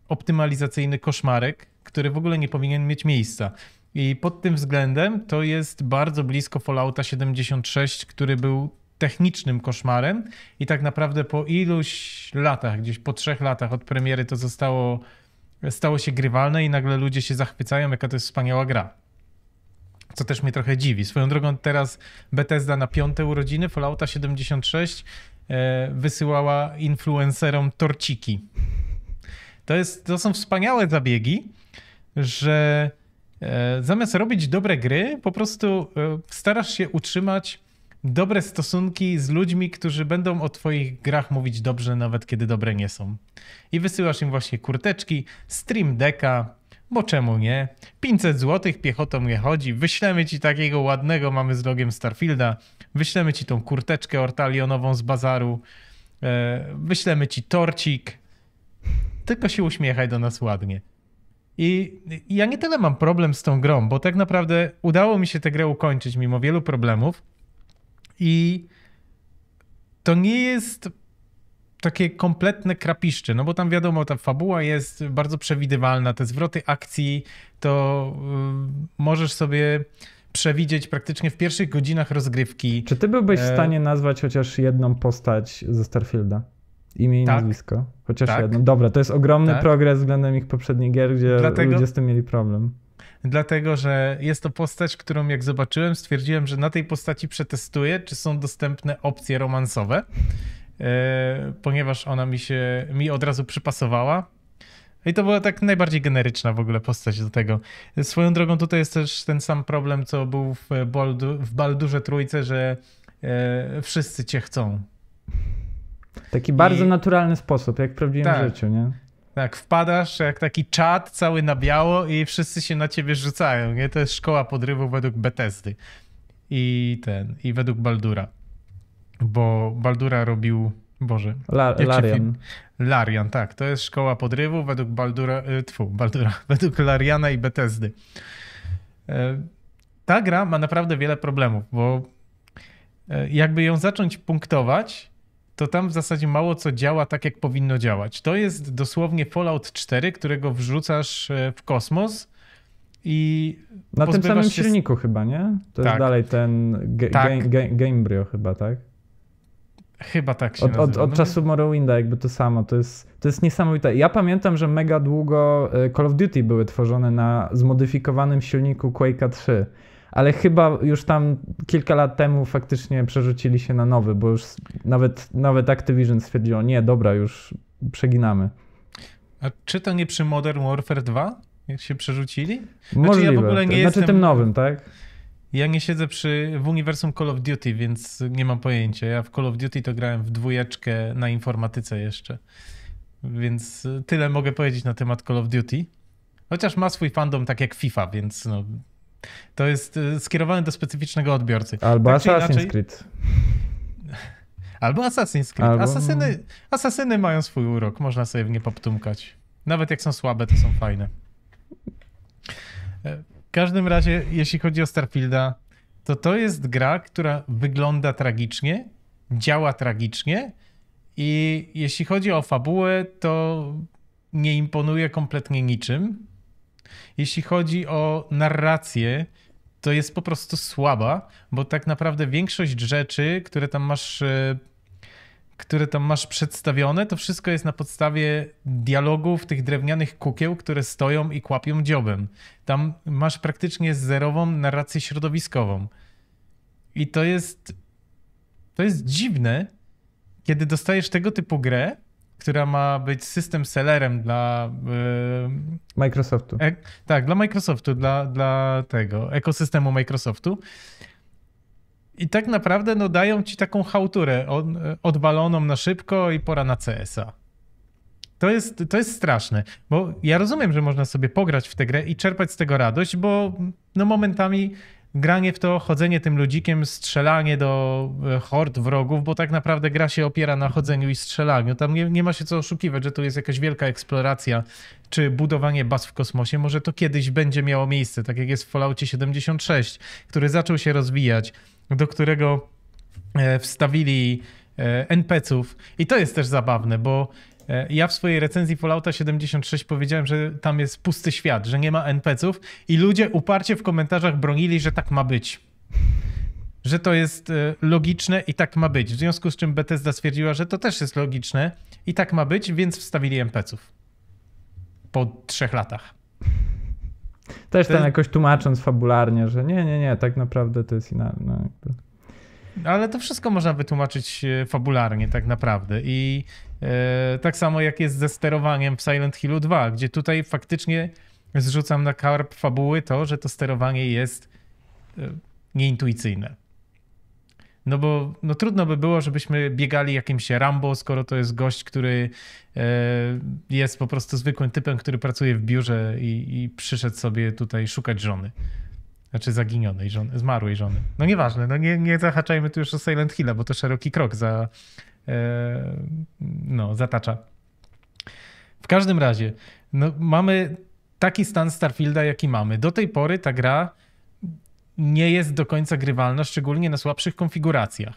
A: optymalizacyjny koszmarek, który w ogóle nie powinien mieć miejsca. I pod tym względem to jest bardzo blisko Fallouta 76, który był technicznym koszmarem i tak naprawdę po iluś latach, gdzieś po trzech latach od premiery to zostało, stało się grywalne i nagle ludzie się zachwycają, jaka to jest wspaniała gra co też mnie trochę dziwi. Swoją drogą teraz Bethesda na piąte urodziny Fallouta 76 e, wysyłała influencerom torciki. To, jest, to są wspaniałe zabiegi, że e, zamiast robić dobre gry, po prostu e, starasz się utrzymać dobre stosunki z ludźmi, którzy będą o twoich grach mówić dobrze, nawet kiedy dobre nie są. I wysyłasz im właśnie kurteczki, stream decka, bo czemu nie? 500 zł piechotą nie chodzi. Wyślemy ci takiego ładnego, mamy z logiem Starfielda. Wyślemy ci tą kurteczkę ortalionową z bazaru. E, wyślemy ci torcik. Tylko się uśmiechaj do nas ładnie. I ja nie tyle mam problem z tą grą, bo tak naprawdę udało mi się tę grę ukończyć mimo wielu problemów. I to nie jest takie kompletne krapiszcze, no bo tam wiadomo, ta fabuła jest bardzo przewidywalna, te zwroty akcji to y, możesz sobie przewidzieć praktycznie w pierwszych godzinach rozgrywki. Czy ty byłbyś e... w stanie
B: nazwać chociaż jedną postać ze Starfielda? Imię i tak. nazwisko. Chociaż tak. jedno. Dobra, to jest ogromny tak. progres względem ich poprzednich gier, gdzie Dlatego... ludzie z tym mieli problem
A: dlatego że jest to postać, którą jak zobaczyłem, stwierdziłem, że na tej postaci przetestuję, czy są dostępne opcje romansowe. E, ponieważ ona mi się mi od razu przypasowała. I to była tak najbardziej generyczna w ogóle postać do tego. Swoją drogą tutaj jest też ten sam problem, co był w, Baldu, w Baldurze Trójce, że e, wszyscy cię chcą.
B: Taki bardzo I... naturalny sposób, jak w prawdziwym tak, życiu, nie?
A: Tak, wpadasz jak taki czat cały na biało i wszyscy się na ciebie rzucają, nie? To jest szkoła podrywu według Bethesdy i ten, i według Baldura bo Baldura robił. Boże. La, Larian. Larian, tak. To jest szkoła podrywu według Baldura. Y, tfu, Baldura. Według Lariana i Bethesdy. E, ta gra ma naprawdę wiele problemów, bo e, jakby ją zacząć punktować, to tam w zasadzie mało co działa tak, jak powinno działać. To jest dosłownie Fallout 4, którego wrzucasz e, w
B: kosmos i. Na tym samym silniku chyba, nie? To tak. jest dalej ten tak. Gamebryo chyba, tak?
A: Chyba tak się od, od, od no czasu
B: Morrowinda jakby to samo. To jest, to jest niesamowite. Ja pamiętam, że mega długo e, Call of Duty były tworzone na zmodyfikowanym silniku Quake'a 3 ale chyba już tam kilka lat temu faktycznie przerzucili się na nowy, bo już nawet, nawet Activision stwierdziło, nie, dobra, już przeginamy.
A: A czy to nie przy Modern Warfare 2? Jak się przerzucili? Możliwe. Znaczy, ja w ogóle nie znaczy jestem... tym nowym, tak? Ja nie siedzę przy, w uniwersum Call of Duty, więc nie mam pojęcia. Ja w Call of Duty to grałem w dwójeczkę na informatyce jeszcze. Więc tyle mogę powiedzieć na temat Call of Duty. Chociaż ma swój fandom tak jak FIFA, więc no, to jest y, skierowane do specyficznego odbiorcy. Albo tak Assassin's inaczej... Creed. Albo Assassin's Creed. Albo... Asasyny, asasyny mają swój urok, można sobie w nie poptumkać. Nawet jak są słabe, to są fajne. E, w każdym razie, jeśli chodzi o Starfielda, to to jest gra, która wygląda tragicznie, działa tragicznie i jeśli chodzi o fabułę, to nie imponuje kompletnie niczym. Jeśli chodzi o narrację, to jest po prostu słaba, bo tak naprawdę większość rzeczy, które tam masz e, które tam masz przedstawione, to wszystko jest na podstawie dialogów tych drewnianych kukieł, które stoją i kłapią dziobem. Tam masz praktycznie zerową narrację środowiskową. I to jest. To jest dziwne, kiedy dostajesz tego typu grę, która ma być system sellerem dla yy, Microsoftu. E, tak, dla Microsoftu, dla, dla tego ekosystemu Microsoftu i tak naprawdę no, dają ci taką chałturę od, odwaloną na szybko i pora na CSA. To jest, to jest straszne, bo ja rozumiem, że można sobie pograć w tę grę i czerpać z tego radość, bo no, momentami granie w to, chodzenie tym ludzikiem, strzelanie do e, hord wrogów, bo tak naprawdę gra się opiera na chodzeniu i strzelaniu. Tam nie, nie ma się co oszukiwać, że to jest jakaś wielka eksploracja czy budowanie baz w kosmosie. Może to kiedyś będzie miało miejsce, tak jak jest w Falloutie 76, który zaczął się rozwijać do którego e, wstawili e, NPC-ów. I to jest też zabawne, bo e, ja w swojej recenzji Fallouta 76 powiedziałem, że tam jest pusty świat, że nie ma NPC-ów i ludzie uparcie w komentarzach bronili, że tak ma być. Że to jest logiczne i tak ma być. W związku z czym Bethesda stwierdziła, że to też jest logiczne i tak ma być, więc wstawili NPC-ów. Po trzech latach. Też ten tam
B: jakoś tłumacząc fabularnie, że nie, nie, nie, tak naprawdę to jest inaczej. No, jakby...
A: Ale to wszystko można wytłumaczyć e, fabularnie, tak naprawdę. I e, tak samo jak jest ze sterowaniem w Silent Hill 2, gdzie tutaj faktycznie zrzucam na karp fabuły to, że to sterowanie jest e, nieintuicyjne. No bo no trudno by było, żebyśmy biegali jakimś Rambo, skoro to jest gość, który e, jest po prostu zwykłym typem, który pracuje w biurze i, i przyszedł sobie tutaj szukać żony. Znaczy zaginionej żony, zmarłej żony. No nieważne, no nie, nie zahaczajmy tu już o Silent Hill, bo to szeroki krok za, e, no, zatacza. W każdym razie, no, mamy taki stan Starfielda, jaki mamy. Do tej pory ta gra nie jest do końca grywalna, szczególnie na słabszych konfiguracjach.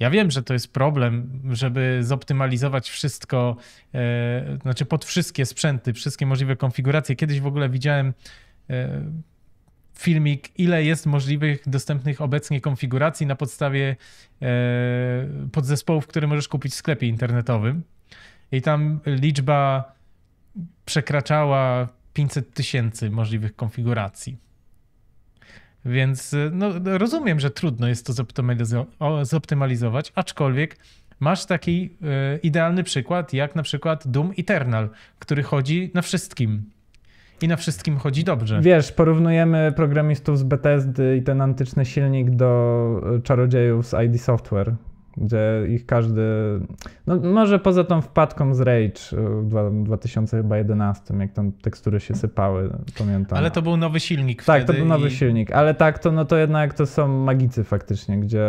A: Ja wiem, że to jest problem, żeby zoptymalizować wszystko, e, znaczy pod wszystkie sprzęty, wszystkie możliwe konfiguracje. Kiedyś w ogóle widziałem e, filmik, ile jest możliwych dostępnych obecnie konfiguracji na podstawie e, podzespołów, które możesz kupić w sklepie internetowym. I tam liczba przekraczała 500 tysięcy możliwych konfiguracji więc y, no, rozumiem, że trudno jest to zoptymalizować, aczkolwiek masz taki y, idealny przykład, jak na przykład Doom Eternal, który chodzi na wszystkim. I na wszystkim chodzi dobrze. Wiesz,
B: porównujemy programistów z Bethesdy i ten antyczny silnik do y, czarodziejów z ID Software, gdzie ich każdy, no może poza tą wpadką z Rage y, w 2011, jak tam tekstury się sypały, pamiętam. Ale to
A: był nowy silnik Tak, to był nowy i... silnik,
B: ale tak, to, no to jednak to są magicy faktycznie, gdzie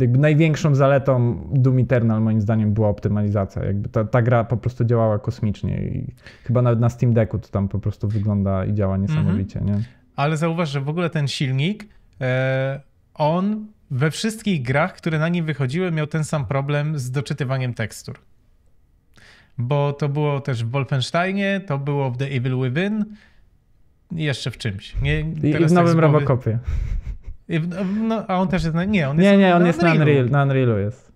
B: jakby największą zaletą Doom Eternal moim zdaniem była optymalizacja, jakby ta, ta gra po prostu działała kosmicznie i chyba nawet na Steam Decku to tam po prostu wygląda i działa niesamowicie, mhm. nie?
A: Ale zauważ, że w ogóle ten silnik, e, on we wszystkich grach, które na nim wychodziły, miał ten sam problem z doczytywaniem tekstur. Bo to było też w Wolfensteinie, to było w The Evil Within, jeszcze w czymś. Nie, I w tak nowym tak Robocopie. No, a on też jest. Na, nie, on jest nie, nie, on na jest na, Unreal,
B: na Unrealu jest.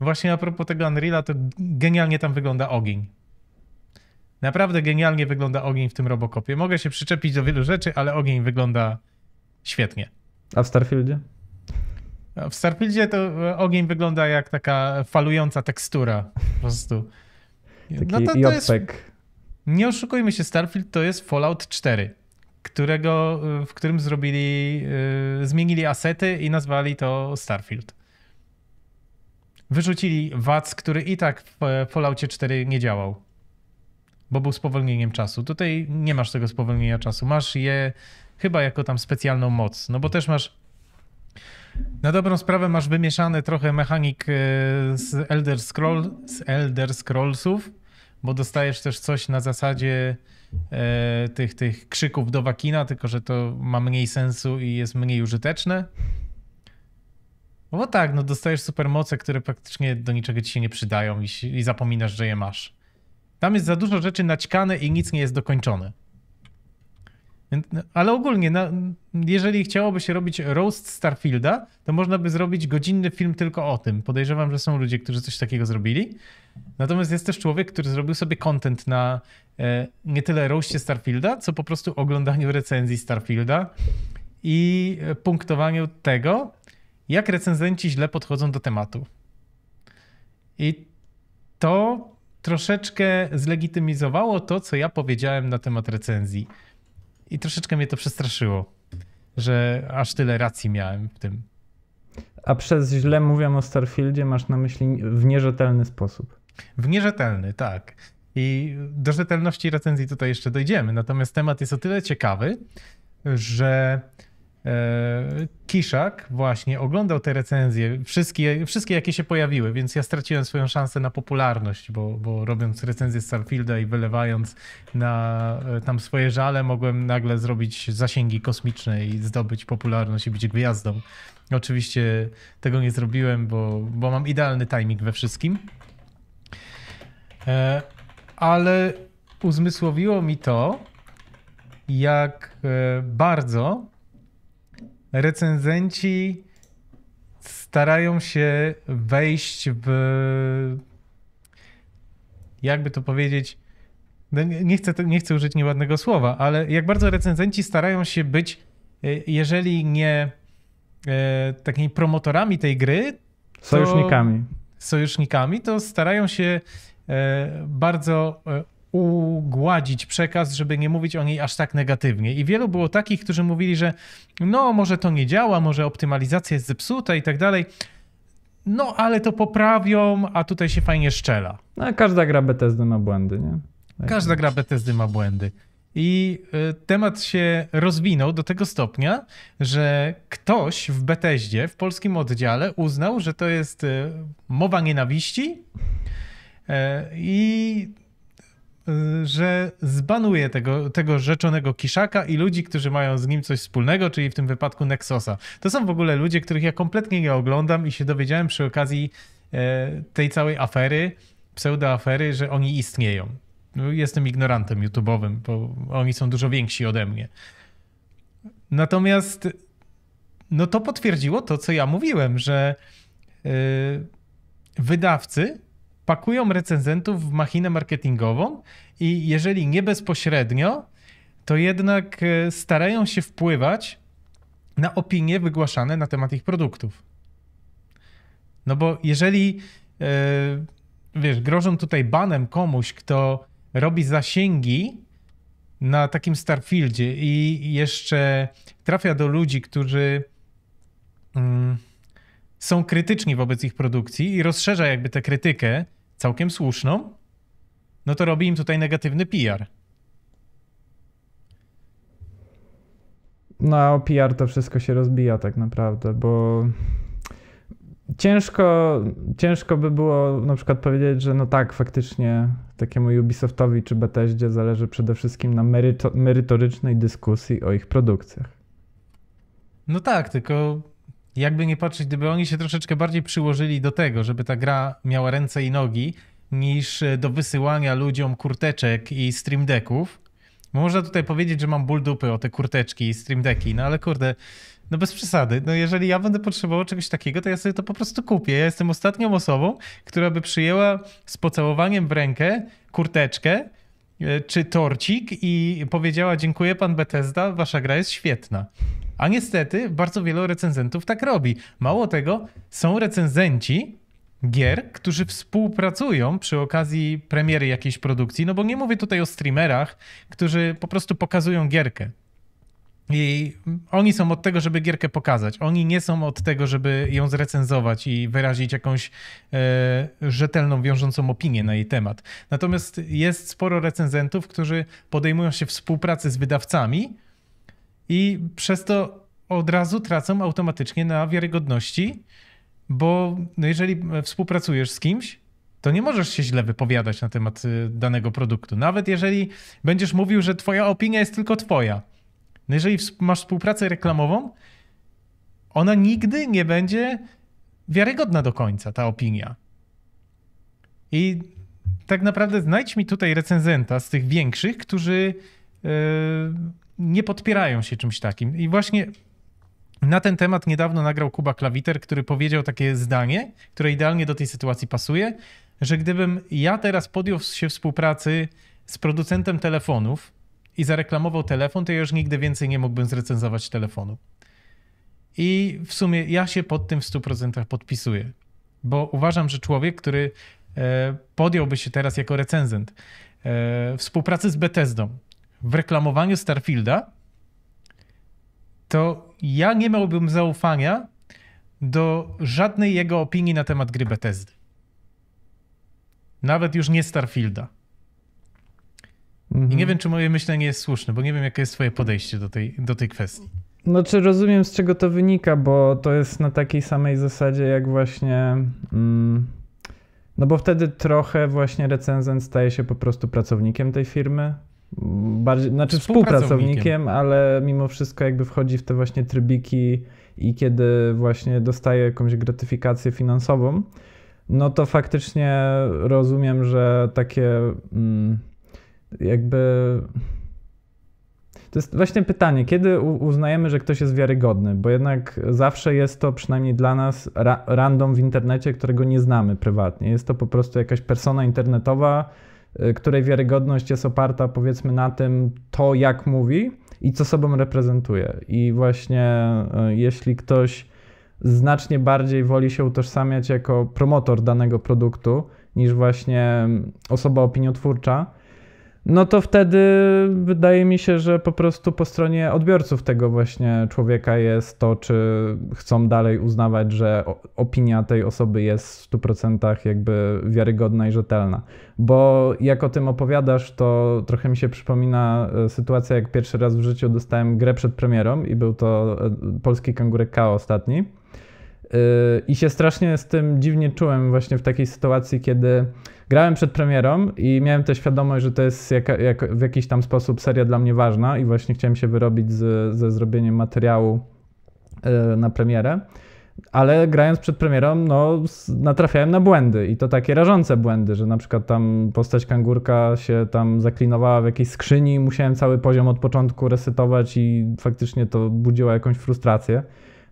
A: Właśnie a propos tego Unreala, to genialnie tam wygląda ogień. Naprawdę genialnie wygląda ogień w tym Robocopie. Mogę się przyczepić do wielu rzeczy, ale ogień wygląda świetnie.
B: A w Starfieldzie?
A: No, w Starfieldzie to e, ogień wygląda jak taka falująca tekstura po prostu.
B: Taki no to, to jest,
A: nie oszukujmy się, Starfield to jest Fallout 4, którego, e, w którym zrobili, yy, zmienili asety i nazwali to Starfield. Wyrzucili VAC, który i tak w Falloutie 4 nie działał, bo był spowolnieniem czasu. Tutaj nie masz tego spowolnienia czasu, masz je chyba jako tam specjalną moc, no bo też masz na dobrą sprawę masz wymieszany trochę mechanik e, z Elder, Scroll, z Elder Scrollsów, bo dostajesz też coś na zasadzie e, tych, tych krzyków do wakina, tylko że to ma mniej sensu i jest mniej użyteczne. Bo no tak, no dostajesz supermoce, które praktycznie do niczego ci się nie przydają i, i zapominasz, że je masz. Tam jest za dużo rzeczy naćkane i nic nie jest dokończone. No, ale ogólnie, na, jeżeli chciałoby się robić roast Starfielda, to można by zrobić godzinny film tylko o tym. Podejrzewam, że są ludzie, którzy coś takiego zrobili. Natomiast jest też człowiek, który zrobił sobie content na e, nie tyle roście Starfielda, co po prostu oglądaniu recenzji Starfielda i e, punktowaniu tego, jak recenzenci źle podchodzą do tematu. I to troszeczkę zlegitymizowało to, co ja powiedziałem na temat recenzji i troszeczkę mnie to przestraszyło, że aż tyle racji miałem w tym.
B: A przez źle mówiąc o Starfieldzie masz na myśli w nierzetelny sposób.
A: W nierzetelny, tak. I do rzetelności recenzji tutaj jeszcze dojdziemy. Natomiast temat jest o tyle ciekawy, że E, Kiszak właśnie oglądał te recenzje, wszystkie, wszystkie jakie się pojawiły, więc ja straciłem swoją szansę na popularność, bo, bo robiąc recenzję Starfielda i wylewając na, e, tam swoje żale, mogłem nagle zrobić zasięgi kosmiczne i zdobyć popularność i być gwiazdą. Oczywiście tego nie zrobiłem, bo, bo mam idealny timing we wszystkim. E, ale uzmysłowiło mi to, jak bardzo recenzenci starają się wejść w. Jakby to powiedzieć. No nie, chcę, nie chcę użyć nieładnego słowa, ale jak bardzo recenzenci starają się być, e, jeżeli nie e, takimi promotorami tej gry. Sojusznikami. Sojusznikami, to starają się e, bardzo e, ugładzić przekaz, żeby nie mówić o niej aż tak negatywnie. I wielu było takich, którzy mówili, że no, może to nie działa, może optymalizacja jest zepsuta i tak dalej. No, ale to poprawią, a tutaj się fajnie szczela.
B: No, każda gra BTSD ma błędy, nie?
A: Tak każda gra BTSD ma błędy. I y, temat się rozwinął do tego stopnia, że ktoś w Beteździe, w polskim oddziale, uznał, że to jest y, mowa nienawiści y, i Y, że zbanuje tego, tego rzeczonego kiszaka i ludzi, którzy mają z nim coś wspólnego, czyli w tym wypadku Nexosa. To są w ogóle ludzie, których ja kompletnie nie oglądam i się dowiedziałem przy okazji e, tej całej afery, pseudoafery, że oni istnieją. No, jestem ignorantem YouTube'owym, bo oni są dużo więksi ode mnie. Natomiast no to potwierdziło to, co ja mówiłem, że y, wydawcy pakują recenzentów w machinę marketingową i jeżeli nie bezpośrednio, to jednak e, starają się wpływać na opinie wygłaszane na temat ich produktów. No bo jeżeli e, wiesz, grożą tutaj banem komuś, kto robi zasięgi na takim Starfieldzie i jeszcze trafia do ludzi, którzy. Mm, są krytyczni wobec ich produkcji i rozszerza jakby tę krytykę, całkiem słuszną, no to robi im tutaj negatywny PR.
B: No, a o PR to wszystko się rozbija tak naprawdę, bo ciężko, ciężko by było na przykład powiedzieć, że no tak, faktycznie takiemu Ubisoftowi czy Bethesdzie zależy przede wszystkim na meryto merytorycznej dyskusji o ich produkcjach.
A: No tak, tylko jakby nie patrzeć, gdyby oni się troszeczkę bardziej przyłożyli do tego, żeby ta gra miała ręce i nogi, niż e, do wysyłania ludziom kurteczek i stream decków. Można tutaj powiedzieć, że mam ból dupy o te kurteczki i stream decki, no ale kurde, no bez przesady. No jeżeli ja będę potrzebował czegoś takiego, to ja sobie to po prostu kupię. Ja jestem ostatnią osobą, która by przyjęła z pocałowaniem w rękę kurteczkę, E, czy torcik i powiedziała: Dziękuję, pan Bethesda, wasza gra jest świetna. A niestety bardzo wielu recenzentów tak robi. Mało tego, są recenzenci, gier, którzy współpracują przy okazji premiery jakiejś produkcji. No bo nie mówię tutaj o streamerach, którzy po prostu pokazują gierkę. I oni są od tego, żeby gierkę pokazać. Oni nie są od tego, żeby ją zrecenzować i wyrazić jakąś e, rzetelną, wiążącą opinię na jej temat. Natomiast jest sporo recenzentów, którzy podejmują się współpracy z wydawcami i przez to od razu tracą automatycznie na wiarygodności, bo no jeżeli współpracujesz z kimś, to nie możesz się źle wypowiadać na temat y, danego produktu. Nawet jeżeli będziesz mówił, że twoja opinia jest tylko twoja no jeżeli masz współpracę reklamową, ona nigdy nie będzie wiarygodna do końca, ta opinia. I tak naprawdę znajdź mi tutaj recenzenta z tych większych, którzy yy, nie podpierają się czymś takim. I właśnie na ten temat niedawno nagrał Kuba Klawiter, który powiedział takie zdanie, które idealnie do tej sytuacji pasuje, że gdybym ja teraz podjął się współpracy z producentem telefonów, i zareklamował telefon, to ja już nigdy więcej nie mógłbym zrecenzować telefonu. I w sumie ja się pod tym w 100% podpisuję, bo uważam, że człowiek, który e, podjąłby się teraz jako recenzent e, współpracy z Bethesdą w reklamowaniu Starfielda, to ja nie miałbym zaufania do żadnej jego opinii na temat gry Bethesdy. Nawet już nie Starfielda. Mhm. I nie wiem, czy moje myślenie jest słuszne, bo nie wiem, jakie jest twoje podejście do tej, do tej kwestii.
B: No, czy rozumiem, z czego to wynika, bo to jest na takiej samej zasadzie, jak właśnie... Mm, no bo wtedy trochę właśnie recenzent staje się po prostu pracownikiem tej firmy, bardziej, znaczy współpracownikiem, ale mimo wszystko jakby wchodzi w te właśnie trybiki i kiedy właśnie dostaje jakąś gratyfikację finansową, no to faktycznie rozumiem, że takie. Mm, jakby. To jest właśnie pytanie, kiedy uznajemy, że ktoś jest wiarygodny, bo jednak zawsze jest to przynajmniej dla nas ra random w internecie, którego nie znamy prywatnie. Jest to po prostu jakaś persona internetowa, y, której wiarygodność jest oparta powiedzmy na tym, to jak mówi i co sobą reprezentuje. I właśnie y, jeśli ktoś znacznie bardziej woli się utożsamiać jako promotor danego produktu niż właśnie osoba opiniotwórcza, no to wtedy wydaje mi się, że po prostu po stronie odbiorców tego właśnie człowieka jest to, czy chcą dalej uznawać, że opinia tej osoby jest w 100% jakby wiarygodna i rzetelna. Bo jak o tym opowiadasz, to trochę mi się przypomina e, sytuacja, jak pierwszy raz w życiu dostałem grę przed premierą i był to e, polski kangurek K ostatni. E, I się strasznie z tym dziwnie czułem właśnie w takiej sytuacji, kiedy grałem przed premierą i miałem tę świadomość, że to jest jak, w jakiś tam sposób seria dla mnie ważna i właśnie chciałem się wyrobić z, ze zrobieniem materiału yy, na premierę. Ale grając przed premierą, no, natrafiałem na błędy i to takie rażące błędy, że na przykład tam postać kangurka się tam zaklinowała w jakiejś skrzyni, musiałem cały poziom od początku resetować i faktycznie to budziło jakąś frustrację.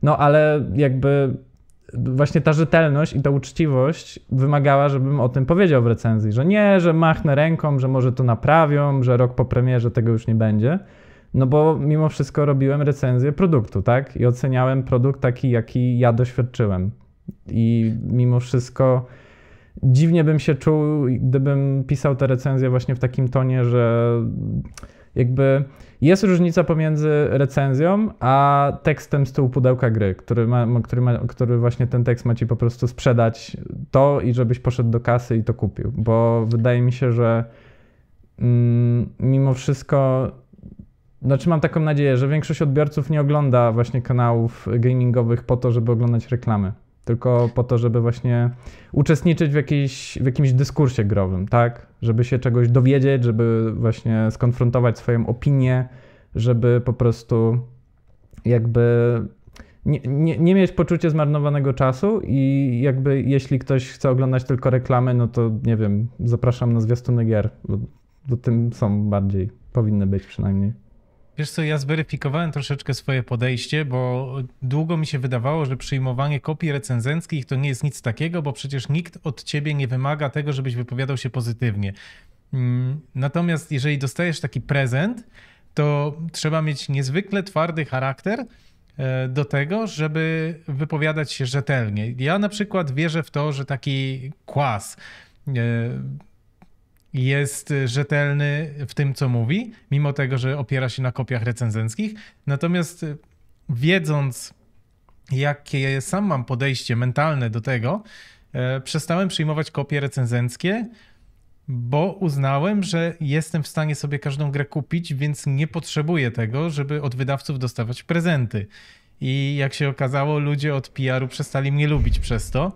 B: No ale jakby właśnie ta rzetelność i ta uczciwość wymagała, żebym o tym powiedział w recenzji, że nie, że machnę ręką, że może to naprawią, że rok po premierze tego już nie będzie. No bo mimo wszystko robiłem recenzję produktu, tak? I oceniałem produkt taki, jaki ja doświadczyłem. I mimo wszystko dziwnie bym się czuł, gdybym pisał tę recenzję właśnie w takim tonie, że jakby jest różnica pomiędzy recenzją a tekstem z tyłu pudełka gry, który, ma, który, ma, który właśnie ten tekst ma ci po prostu sprzedać to i żebyś poszedł do kasy i to kupił, bo wydaje mi się, że mm, mimo wszystko znaczy mam taką nadzieję, że większość odbiorców nie ogląda właśnie kanałów gamingowych po to, żeby oglądać reklamy tylko po to, żeby właśnie uczestniczyć w, jakiejś, w jakimś dyskursie growym, tak? Żeby się czegoś dowiedzieć, żeby właśnie skonfrontować swoją opinię, żeby po prostu jakby nie, nie, nie, mieć poczucia zmarnowanego czasu i jakby jeśli ktoś chce oglądać tylko reklamy, no to nie wiem, zapraszam na zwiastuny gier, bo, bo tym są bardziej, powinny być przynajmniej.
A: Wiesz co, ja zweryfikowałem troszeczkę swoje podejście, bo długo mi się wydawało, że przyjmowanie kopii recenzenckich to nie jest nic takiego, bo przecież nikt od ciebie nie wymaga tego, żebyś wypowiadał się pozytywnie. Mm, natomiast jeżeli dostajesz taki prezent, to trzeba mieć niezwykle twardy charakter e, do tego, żeby wypowiadać się rzetelnie. Ja na przykład wierzę w to, że taki kłas e, jest y, rzetelny w tym, co mówi, mimo tego, że opiera się na kopiach recenzenckich. Natomiast y, wiedząc, jakie sam mam podejście mentalne do tego, e, przestałem przyjmować kopie recenzenckie, bo uznałem, że jestem w stanie sobie każdą grę kupić, więc nie potrzebuję tego, żeby od wydawców dostawać prezenty. I jak się okazało, ludzie od PR-u przestali mnie lubić przez to.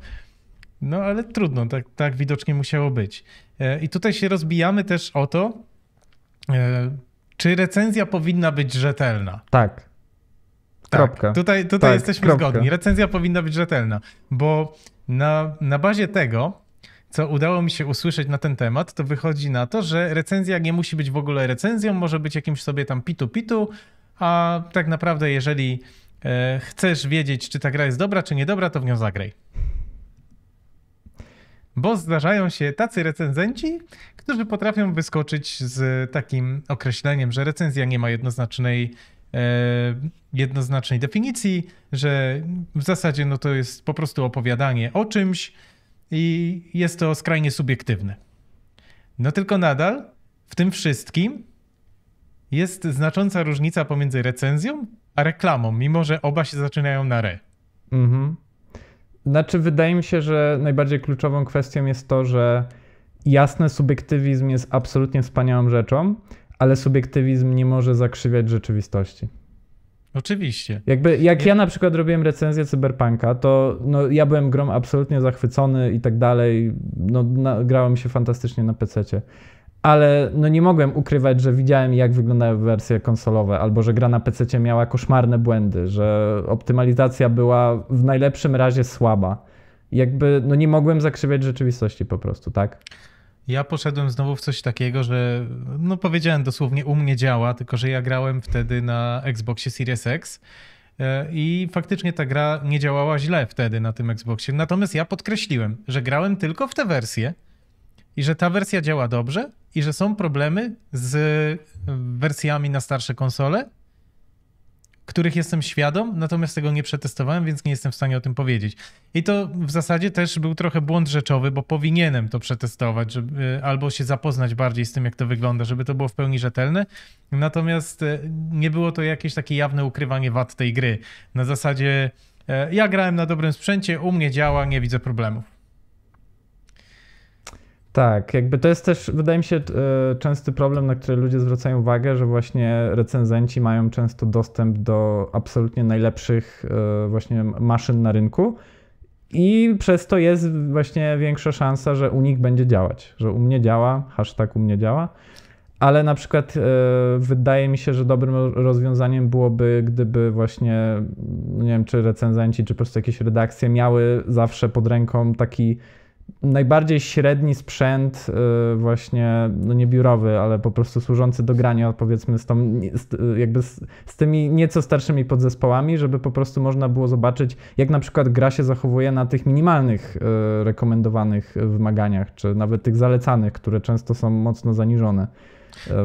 A: No ale trudno, tak, tak widocznie musiało być. E, I tutaj się rozbijamy też o to, e, czy recenzja powinna być rzetelna.
B: Tak. tak. Kropka. Tak, tutaj, tutaj tak, jesteśmy kropka. zgodni.
A: Recenzja powinna być rzetelna, bo na, na bazie tego, co udało mi się usłyszeć na ten temat, to wychodzi na to, że recenzja nie musi być w ogóle recenzją, może być jakimś sobie tam pitu-pitu, a tak naprawdę jeżeli e, chcesz wiedzieć, czy ta gra jest dobra, czy niedobra, to w nią zagraj bo zdarzają się tacy recenzenci, którzy potrafią wyskoczyć z takim określeniem, że recenzja nie ma jednoznacznej e, jednoznacznej definicji, że w zasadzie no to jest po prostu opowiadanie o czymś i jest to skrajnie subiektywne. No tylko nadal w tym wszystkim jest znacząca różnica pomiędzy recenzją a reklamą, mimo że oba się zaczynają na re.
B: Mhm. Znaczy, wydaje mi się, że najbardziej kluczową kwestią jest to, że jasny subiektywizm jest absolutnie wspaniałą rzeczą, ale subiektywizm nie może zakrzywiać rzeczywistości.
A: Oczywiście.
B: Jakby, jak ja na przykład robiłem recenzję Cyberpunka, to no, ja byłem grą absolutnie zachwycony i tak dalej. No, na, grałem się fantastycznie na PC. -cie ale no nie mogłem ukrywać, że widziałem jak wyglądały wersje konsolowe, albo że gra na PC miała koszmarne błędy, że optymalizacja była w najlepszym razie słaba. Jakby no nie mogłem zakrzywiać rzeczywistości po prostu, tak?
A: Ja poszedłem znowu w coś takiego, że no powiedziałem dosłownie u mnie działa, tylko że ja grałem wtedy na Xboxie Series X e, i faktycznie ta gra nie działała źle wtedy na tym Xboxie. Natomiast ja podkreśliłem, że grałem tylko w tę wersję, i że ta wersja działa dobrze i że są problemy z e, wersjami na starsze konsole, których jestem świadom, natomiast tego nie przetestowałem, więc nie jestem w stanie o tym powiedzieć. I to w zasadzie też był trochę błąd rzeczowy, bo powinienem to przetestować, żeby, e, albo się zapoznać bardziej z tym, jak to wygląda, żeby to było w pełni rzetelne. Natomiast e, nie było to jakieś takie jawne ukrywanie wad tej gry. Na zasadzie ja grałem na dobrym sprzęcie, u mnie działa, nie widzę problemów.
B: Tak, jakby to jest też, wydaje mi się, e, częsty problem, na który ludzie zwracają uwagę, że właśnie recenzenci mają często dostęp do absolutnie najlepszych e, właśnie maszyn na rynku i przez to jest właśnie większa szansa, że u nich będzie działać, że u mnie działa, hashtag u mnie działa. Ale na przykład e, wydaje mi się, że dobrym rozwiązaniem byłoby, gdyby właśnie, nie wiem, czy recenzenci, czy po prostu jakieś redakcje miały zawsze pod ręką taki najbardziej średni sprzęt, y, właśnie, no nie biurowy, ale po prostu służący do grania, powiedzmy, z, tą, y, jakby z, z, tymi nieco starszymi podzespołami, żeby po prostu można było zobaczyć, jak na przykład gra się zachowuje na tych minimalnych y, rekomendowanych wymaganiach, czy nawet tych zalecanych, które często są mocno zaniżone.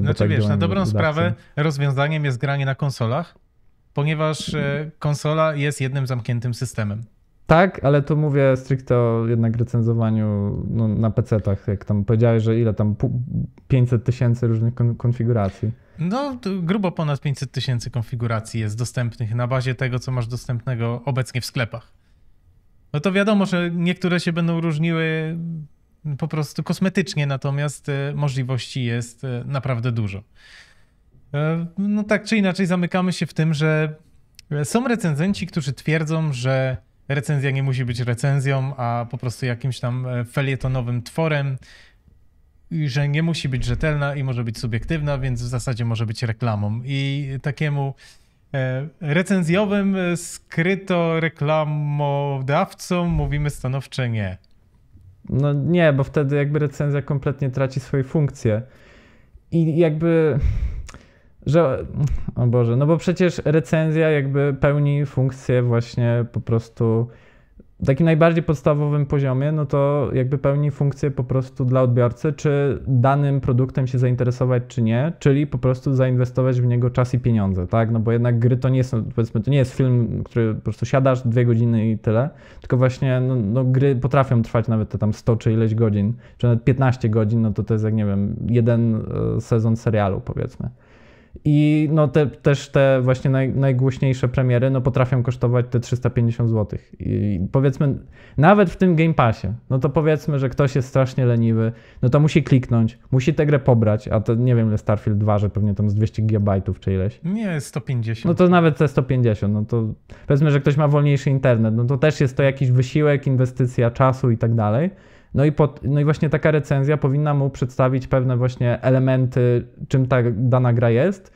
B: No tak wiesz, na dobrą wydawcy. sprawę
A: rozwiązaniem jest granie na konsolach, ponieważ e, konsola jest jednym zamkniętym systemem.
B: Tak, ale tu mówię stricte o jednak recenzowaniu no, na PC-tach, jak tam powiedziałeś, że ile tam 500 tysięcy różnych kon konfiguracji.
A: No, grubo ponad 500 tysięcy konfiguracji jest dostępnych na bazie tego, co masz dostępnego obecnie w sklepach. No to wiadomo, że niektóre się będą różniły po prostu kosmetycznie, natomiast e, możliwości jest e, naprawdę dużo. E, no tak czy inaczej zamykamy się w tym, że są recenzenci, którzy twierdzą, że recenzja nie musi być recenzją, a po prostu jakimś tam e, felietonowym tworem, że nie musi być rzetelna i może być subiektywna, więc w zasadzie może być reklamą. I takiemu e, recenzjowym e, skryto reklamodawcom
B: mówimy stanowcze nie. No nie, bo wtedy jakby recenzja kompletnie traci swoje funkcje. I jakby że o Boże, no bo przecież recenzja jakby pełni funkcję właśnie po prostu w takim najbardziej podstawowym poziomie, no to jakby pełni funkcję po prostu dla odbiorcy, czy danym produktem się zainteresować, czy nie, czyli po prostu zainwestować w niego czas i pieniądze, tak? No bo jednak gry to nie są, powiedzmy, to nie jest film, który po prostu siadasz dwie godziny i tyle, tylko właśnie no, no gry potrafią trwać nawet te tam 100 czy ileś godzin, czy nawet 15 godzin, no to to jest jak, nie wiem, jeden e, sezon serialu, powiedzmy. I no te, też te właśnie naj, najgłośniejsze premiery no potrafią kosztować te 350 zł. I powiedzmy, nawet w tym Game Passie, no to powiedzmy, że ktoś jest strasznie leniwy, no to musi kliknąć, musi tę grę pobrać, a to nie wiem ile Starfield waży, pewnie tam z 200 GB czy ileś. Nie, 150. No to nawet te 150, no to powiedzmy, że ktoś ma wolniejszy internet, no to też jest to jakiś wysiłek, inwestycja czasu i tak dalej. No i, pod, no i właśnie taka recenzja powinna mu przedstawić pewne właśnie elementy, czym ta dana gra jest.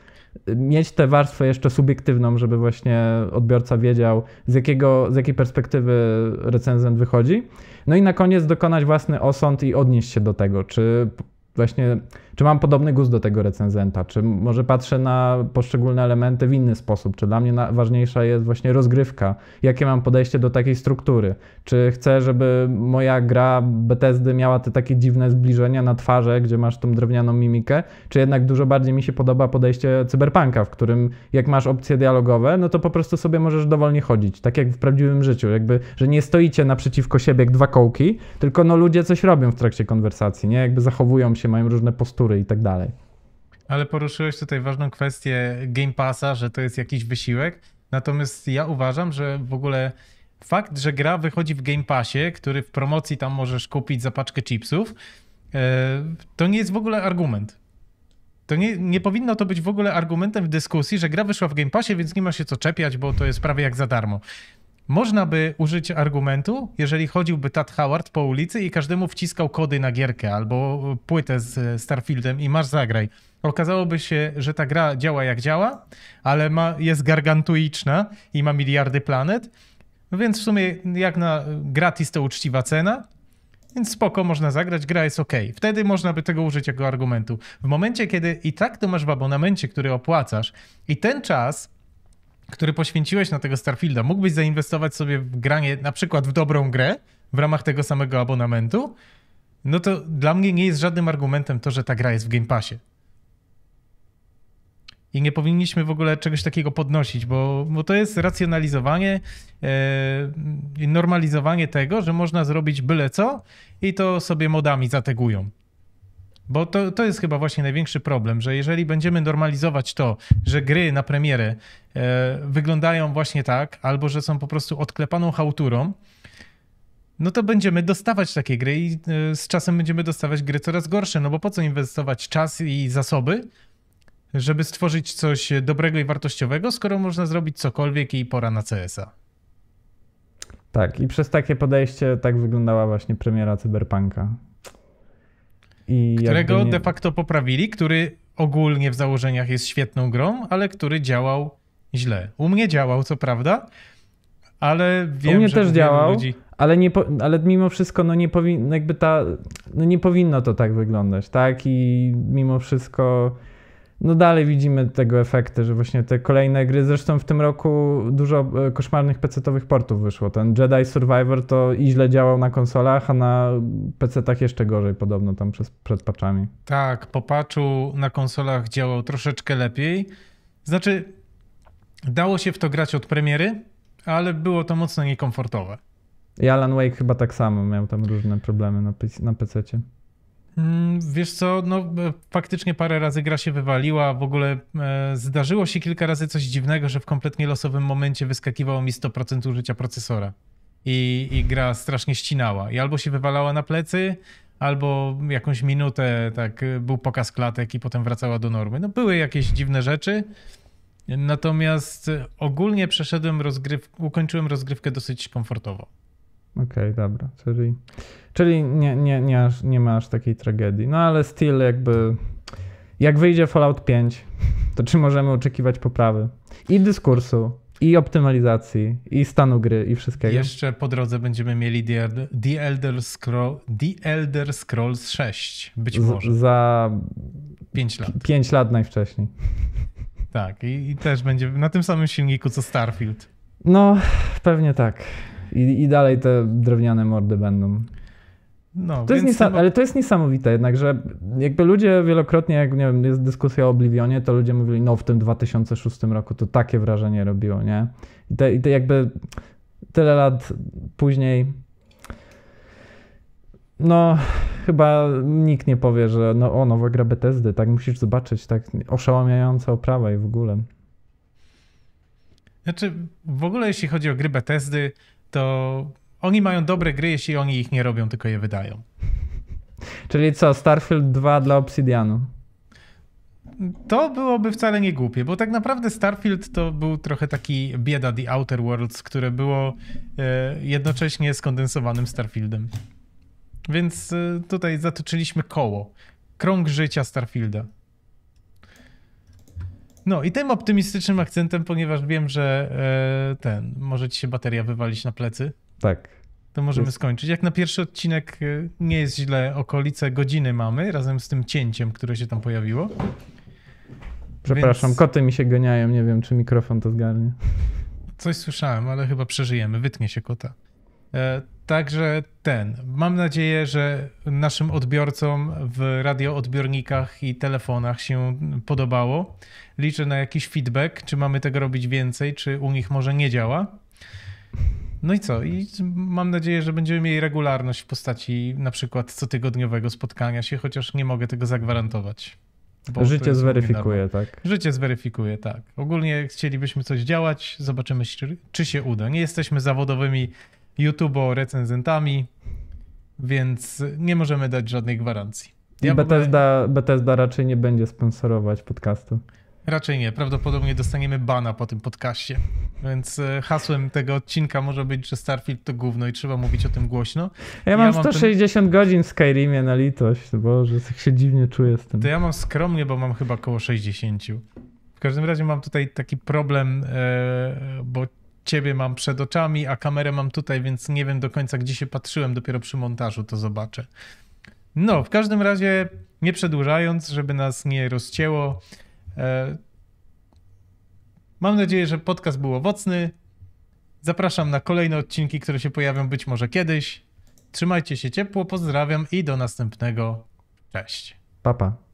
B: Mieć tę warstwę jeszcze subiektywną, żeby właśnie odbiorca wiedział, z, jakiego, z jakiej perspektywy recenzent wychodzi. No i na koniec dokonać własny osąd i odnieść się do tego, czy właśnie czy mam podobny gust do tego recenzenta? Czy może patrzę na poszczególne elementy w inny sposób? Czy dla mnie ważniejsza jest właśnie rozgrywka? Jakie mam podejście do takiej struktury? Czy chcę, żeby moja gra Bethesdy miała te takie dziwne zbliżenia na twarze, gdzie masz tą drewnianą mimikę? Czy jednak dużo bardziej mi się podoba podejście cyberpunka, w którym jak masz opcje dialogowe, no to po prostu sobie możesz dowolnie chodzić, tak jak w prawdziwym życiu, jakby, że nie stoicie naprzeciwko siebie jak dwa kołki, tylko no ludzie coś robią w trakcie konwersacji, nie? Jakby zachowują się, mają różne postury, i tak dalej.
A: Ale poruszyłeś tutaj ważną kwestię Game Passa, że to jest jakiś wysiłek. Natomiast ja uważam, że w ogóle fakt, że gra wychodzi w Game Passie, który w promocji tam możesz kupić za paczkę chipsów, e, to nie jest w ogóle argument. To nie, nie powinno to być w ogóle argumentem w dyskusji, że gra wyszła w Game Passie, więc nie ma się co czepiać, bo to jest prawie jak za darmo. Można by użyć argumentu, jeżeli chodziłby Tad Howard po ulicy i każdemu wciskał kody na gierkę albo płytę z Starfieldem i masz zagraj. Okazałoby się, że ta gra działa jak działa, ale ma, jest gargantuiczna i ma miliardy planet, no więc w sumie jak na gratis to uczciwa cena, więc spoko, można zagrać, gra jest ok. Wtedy można by tego użyć jako argumentu. W momencie, kiedy i tak to masz w abonamencie, który opłacasz i ten czas który poświęciłeś na tego Starfielda, mógłbyś zainwestować sobie w granie na przykład w dobrą grę w ramach tego samego abonamentu, no to dla mnie nie jest żadnym argumentem to, że ta gra jest w Game Passie. I nie powinniśmy w ogóle czegoś takiego podnosić, bo, bo to jest racjonalizowanie e, i normalizowanie tego, że można zrobić byle co i to sobie modami zategują. Bo to, to jest chyba właśnie największy problem, że jeżeli będziemy normalizować to, że gry na premierę e, wyglądają właśnie tak, albo że są po prostu odklepaną hałturą, no to będziemy dostawać takie gry i e, z czasem będziemy dostawać gry coraz gorsze, no bo po co inwestować czas i zasoby, żeby stworzyć coś dobrego i wartościowego, skoro można zrobić cokolwiek i pora na CSA.
B: Tak, i przez takie podejście tak wyglądała właśnie premiera Cyberpunka. I którego nie... de
A: facto poprawili, który ogólnie w założeniach jest świetną grą, ale który działał
B: źle. U mnie działał, co prawda, ale wiem, że U mnie też działał, ludzi... ale, nie po... ale mimo wszystko no nie, powi... jakby ta... no nie powinno to tak wyglądać, tak? I mimo wszystko no dalej widzimy tego efekty, że właśnie te kolejne gry, zresztą w tym roku dużo e, koszmarnych pecetowych portów wyszło. Ten Jedi Survivor to i źle działał na konsolach, a na pecetach jeszcze gorzej podobno tam przez, przed patchami.
A: Tak, po patchu na konsolach działał troszeczkę lepiej. Znaczy, dało się w to grać od premiery, ale było to mocno niekomfortowe.
B: I Alan Wake chyba tak samo, miał tam różne problemy na, na pececie.
A: Mm, wiesz co, no e, faktycznie parę razy gra się wywaliła, w ogóle e, zdarzyło się kilka razy coś dziwnego, że w kompletnie losowym momencie wyskakiwało mi 100% użycia procesora i, i gra strasznie ścinała i albo się wywalała na plecy, albo jakąś minutę tak e, był pokaz klatek i potem wracała do normy. No były jakieś dziwne rzeczy, natomiast ogólnie przeszedłem rozgryw ukończyłem rozgrywkę dosyć komfortowo.
B: Okej, okay, dobra, czyli, czyli nie, nie, nie, aż, nie ma aż takiej tragedii. No ale styl jakby, jak wyjdzie Fallout 5, to czy możemy oczekiwać poprawy i dyskursu, i optymalizacji, i stanu gry, i wszystkiego.
A: Jeszcze po drodze będziemy mieli The, The, Elder, Scroll, The Elder Scrolls 6,
B: być może. za 5 lat. 5 lat najwcześniej.
A: Tak, i, i też będzie na tym samym silniku co Starfield.
B: No, pewnie tak. I, I dalej te drewniane mordy będą. No, to jest Ale to jest niesamowite jednak, że jakby ludzie wielokrotnie, jak nie wiem, jest dyskusja o Oblivionie, to ludzie mówili, no w tym 2006 roku to takie wrażenie robiło, nie? I te, i jakby tyle lat później no chyba nikt nie powie, że no o, nowa gra Bethesdy, tak musisz zobaczyć, tak oszałamiająca oprawa i w ogóle.
A: Znaczy w ogóle jeśli chodzi o gry Bethesdy, to oni mają dobre gry, jeśli oni ich nie robią, tylko je wydają.
B: Czyli co, Starfield 2 dla
A: Obsidianu? To byłoby wcale nie głupie, bo tak naprawdę Starfield to był trochę taki bieda The Outer Worlds, które było e, jednocześnie skondensowanym Starfieldem. Więc e, tutaj zatoczyliśmy koło. Krąg życia Starfielda. No i tym optymistycznym akcentem, ponieważ wiem, że e, ten, może ci się bateria wywalić na plecy. Tak. To możemy jest... skończyć. Jak na pierwszy odcinek e, nie jest źle, okolice godziny mamy, razem z tym cięciem, które się tam pojawiło.
B: Przepraszam, Więc... koty mi się goniają, nie wiem czy mikrofon to zgarnie.
A: Coś słyszałem, ale chyba przeżyjemy, wytnie się kota. E, Także ten. Mam nadzieję, że naszym odbiorcom w radioodbiornikach i telefonach się podobało. Liczę na jakiś feedback, czy mamy tego robić więcej, czy u nich może nie działa. No i co? I mam nadzieję, że będziemy mieli regularność w postaci na przykład cotygodniowego spotkania się, chociaż nie mogę tego zagwarantować. Życie zweryfikuje, tak? Życie zweryfikuje, tak. Ogólnie chcielibyśmy coś działać, zobaczymy, czy się uda. Nie jesteśmy zawodowymi YouTube'o recenzentami, więc nie możemy dać żadnej gwarancji. Ja
B: Bethesda, ogóle... Bethesda raczej nie będzie sponsorować podcastu.
A: Raczej nie. Prawdopodobnie dostaniemy bana po tym podcaście. Więc e, hasłem tego odcinka może być, że Starfield to gówno i trzeba mówić
B: o tym głośno. Ja, ja mam 160 ten... godzin w Skyrimie na litość, bo że tak się dziwnie czuję z tym. To
A: ja mam skromnie, bo mam chyba około 60. W każdym razie mam tutaj taki problem, e, bo ciebie mam przed oczami, a kamerę mam tutaj, więc nie wiem do końca, gdzie się patrzyłem. Dopiero przy montażu to zobaczę. No, w każdym razie, nie przedłużając, żeby nas nie rozcięło, e, mam nadzieję, że podcast był owocny. Zapraszam na kolejne odcinki, które się pojawią być może kiedyś. Trzymajcie się ciepło, pozdrawiam i do następnego. Cześć.
B: Papa. Pa.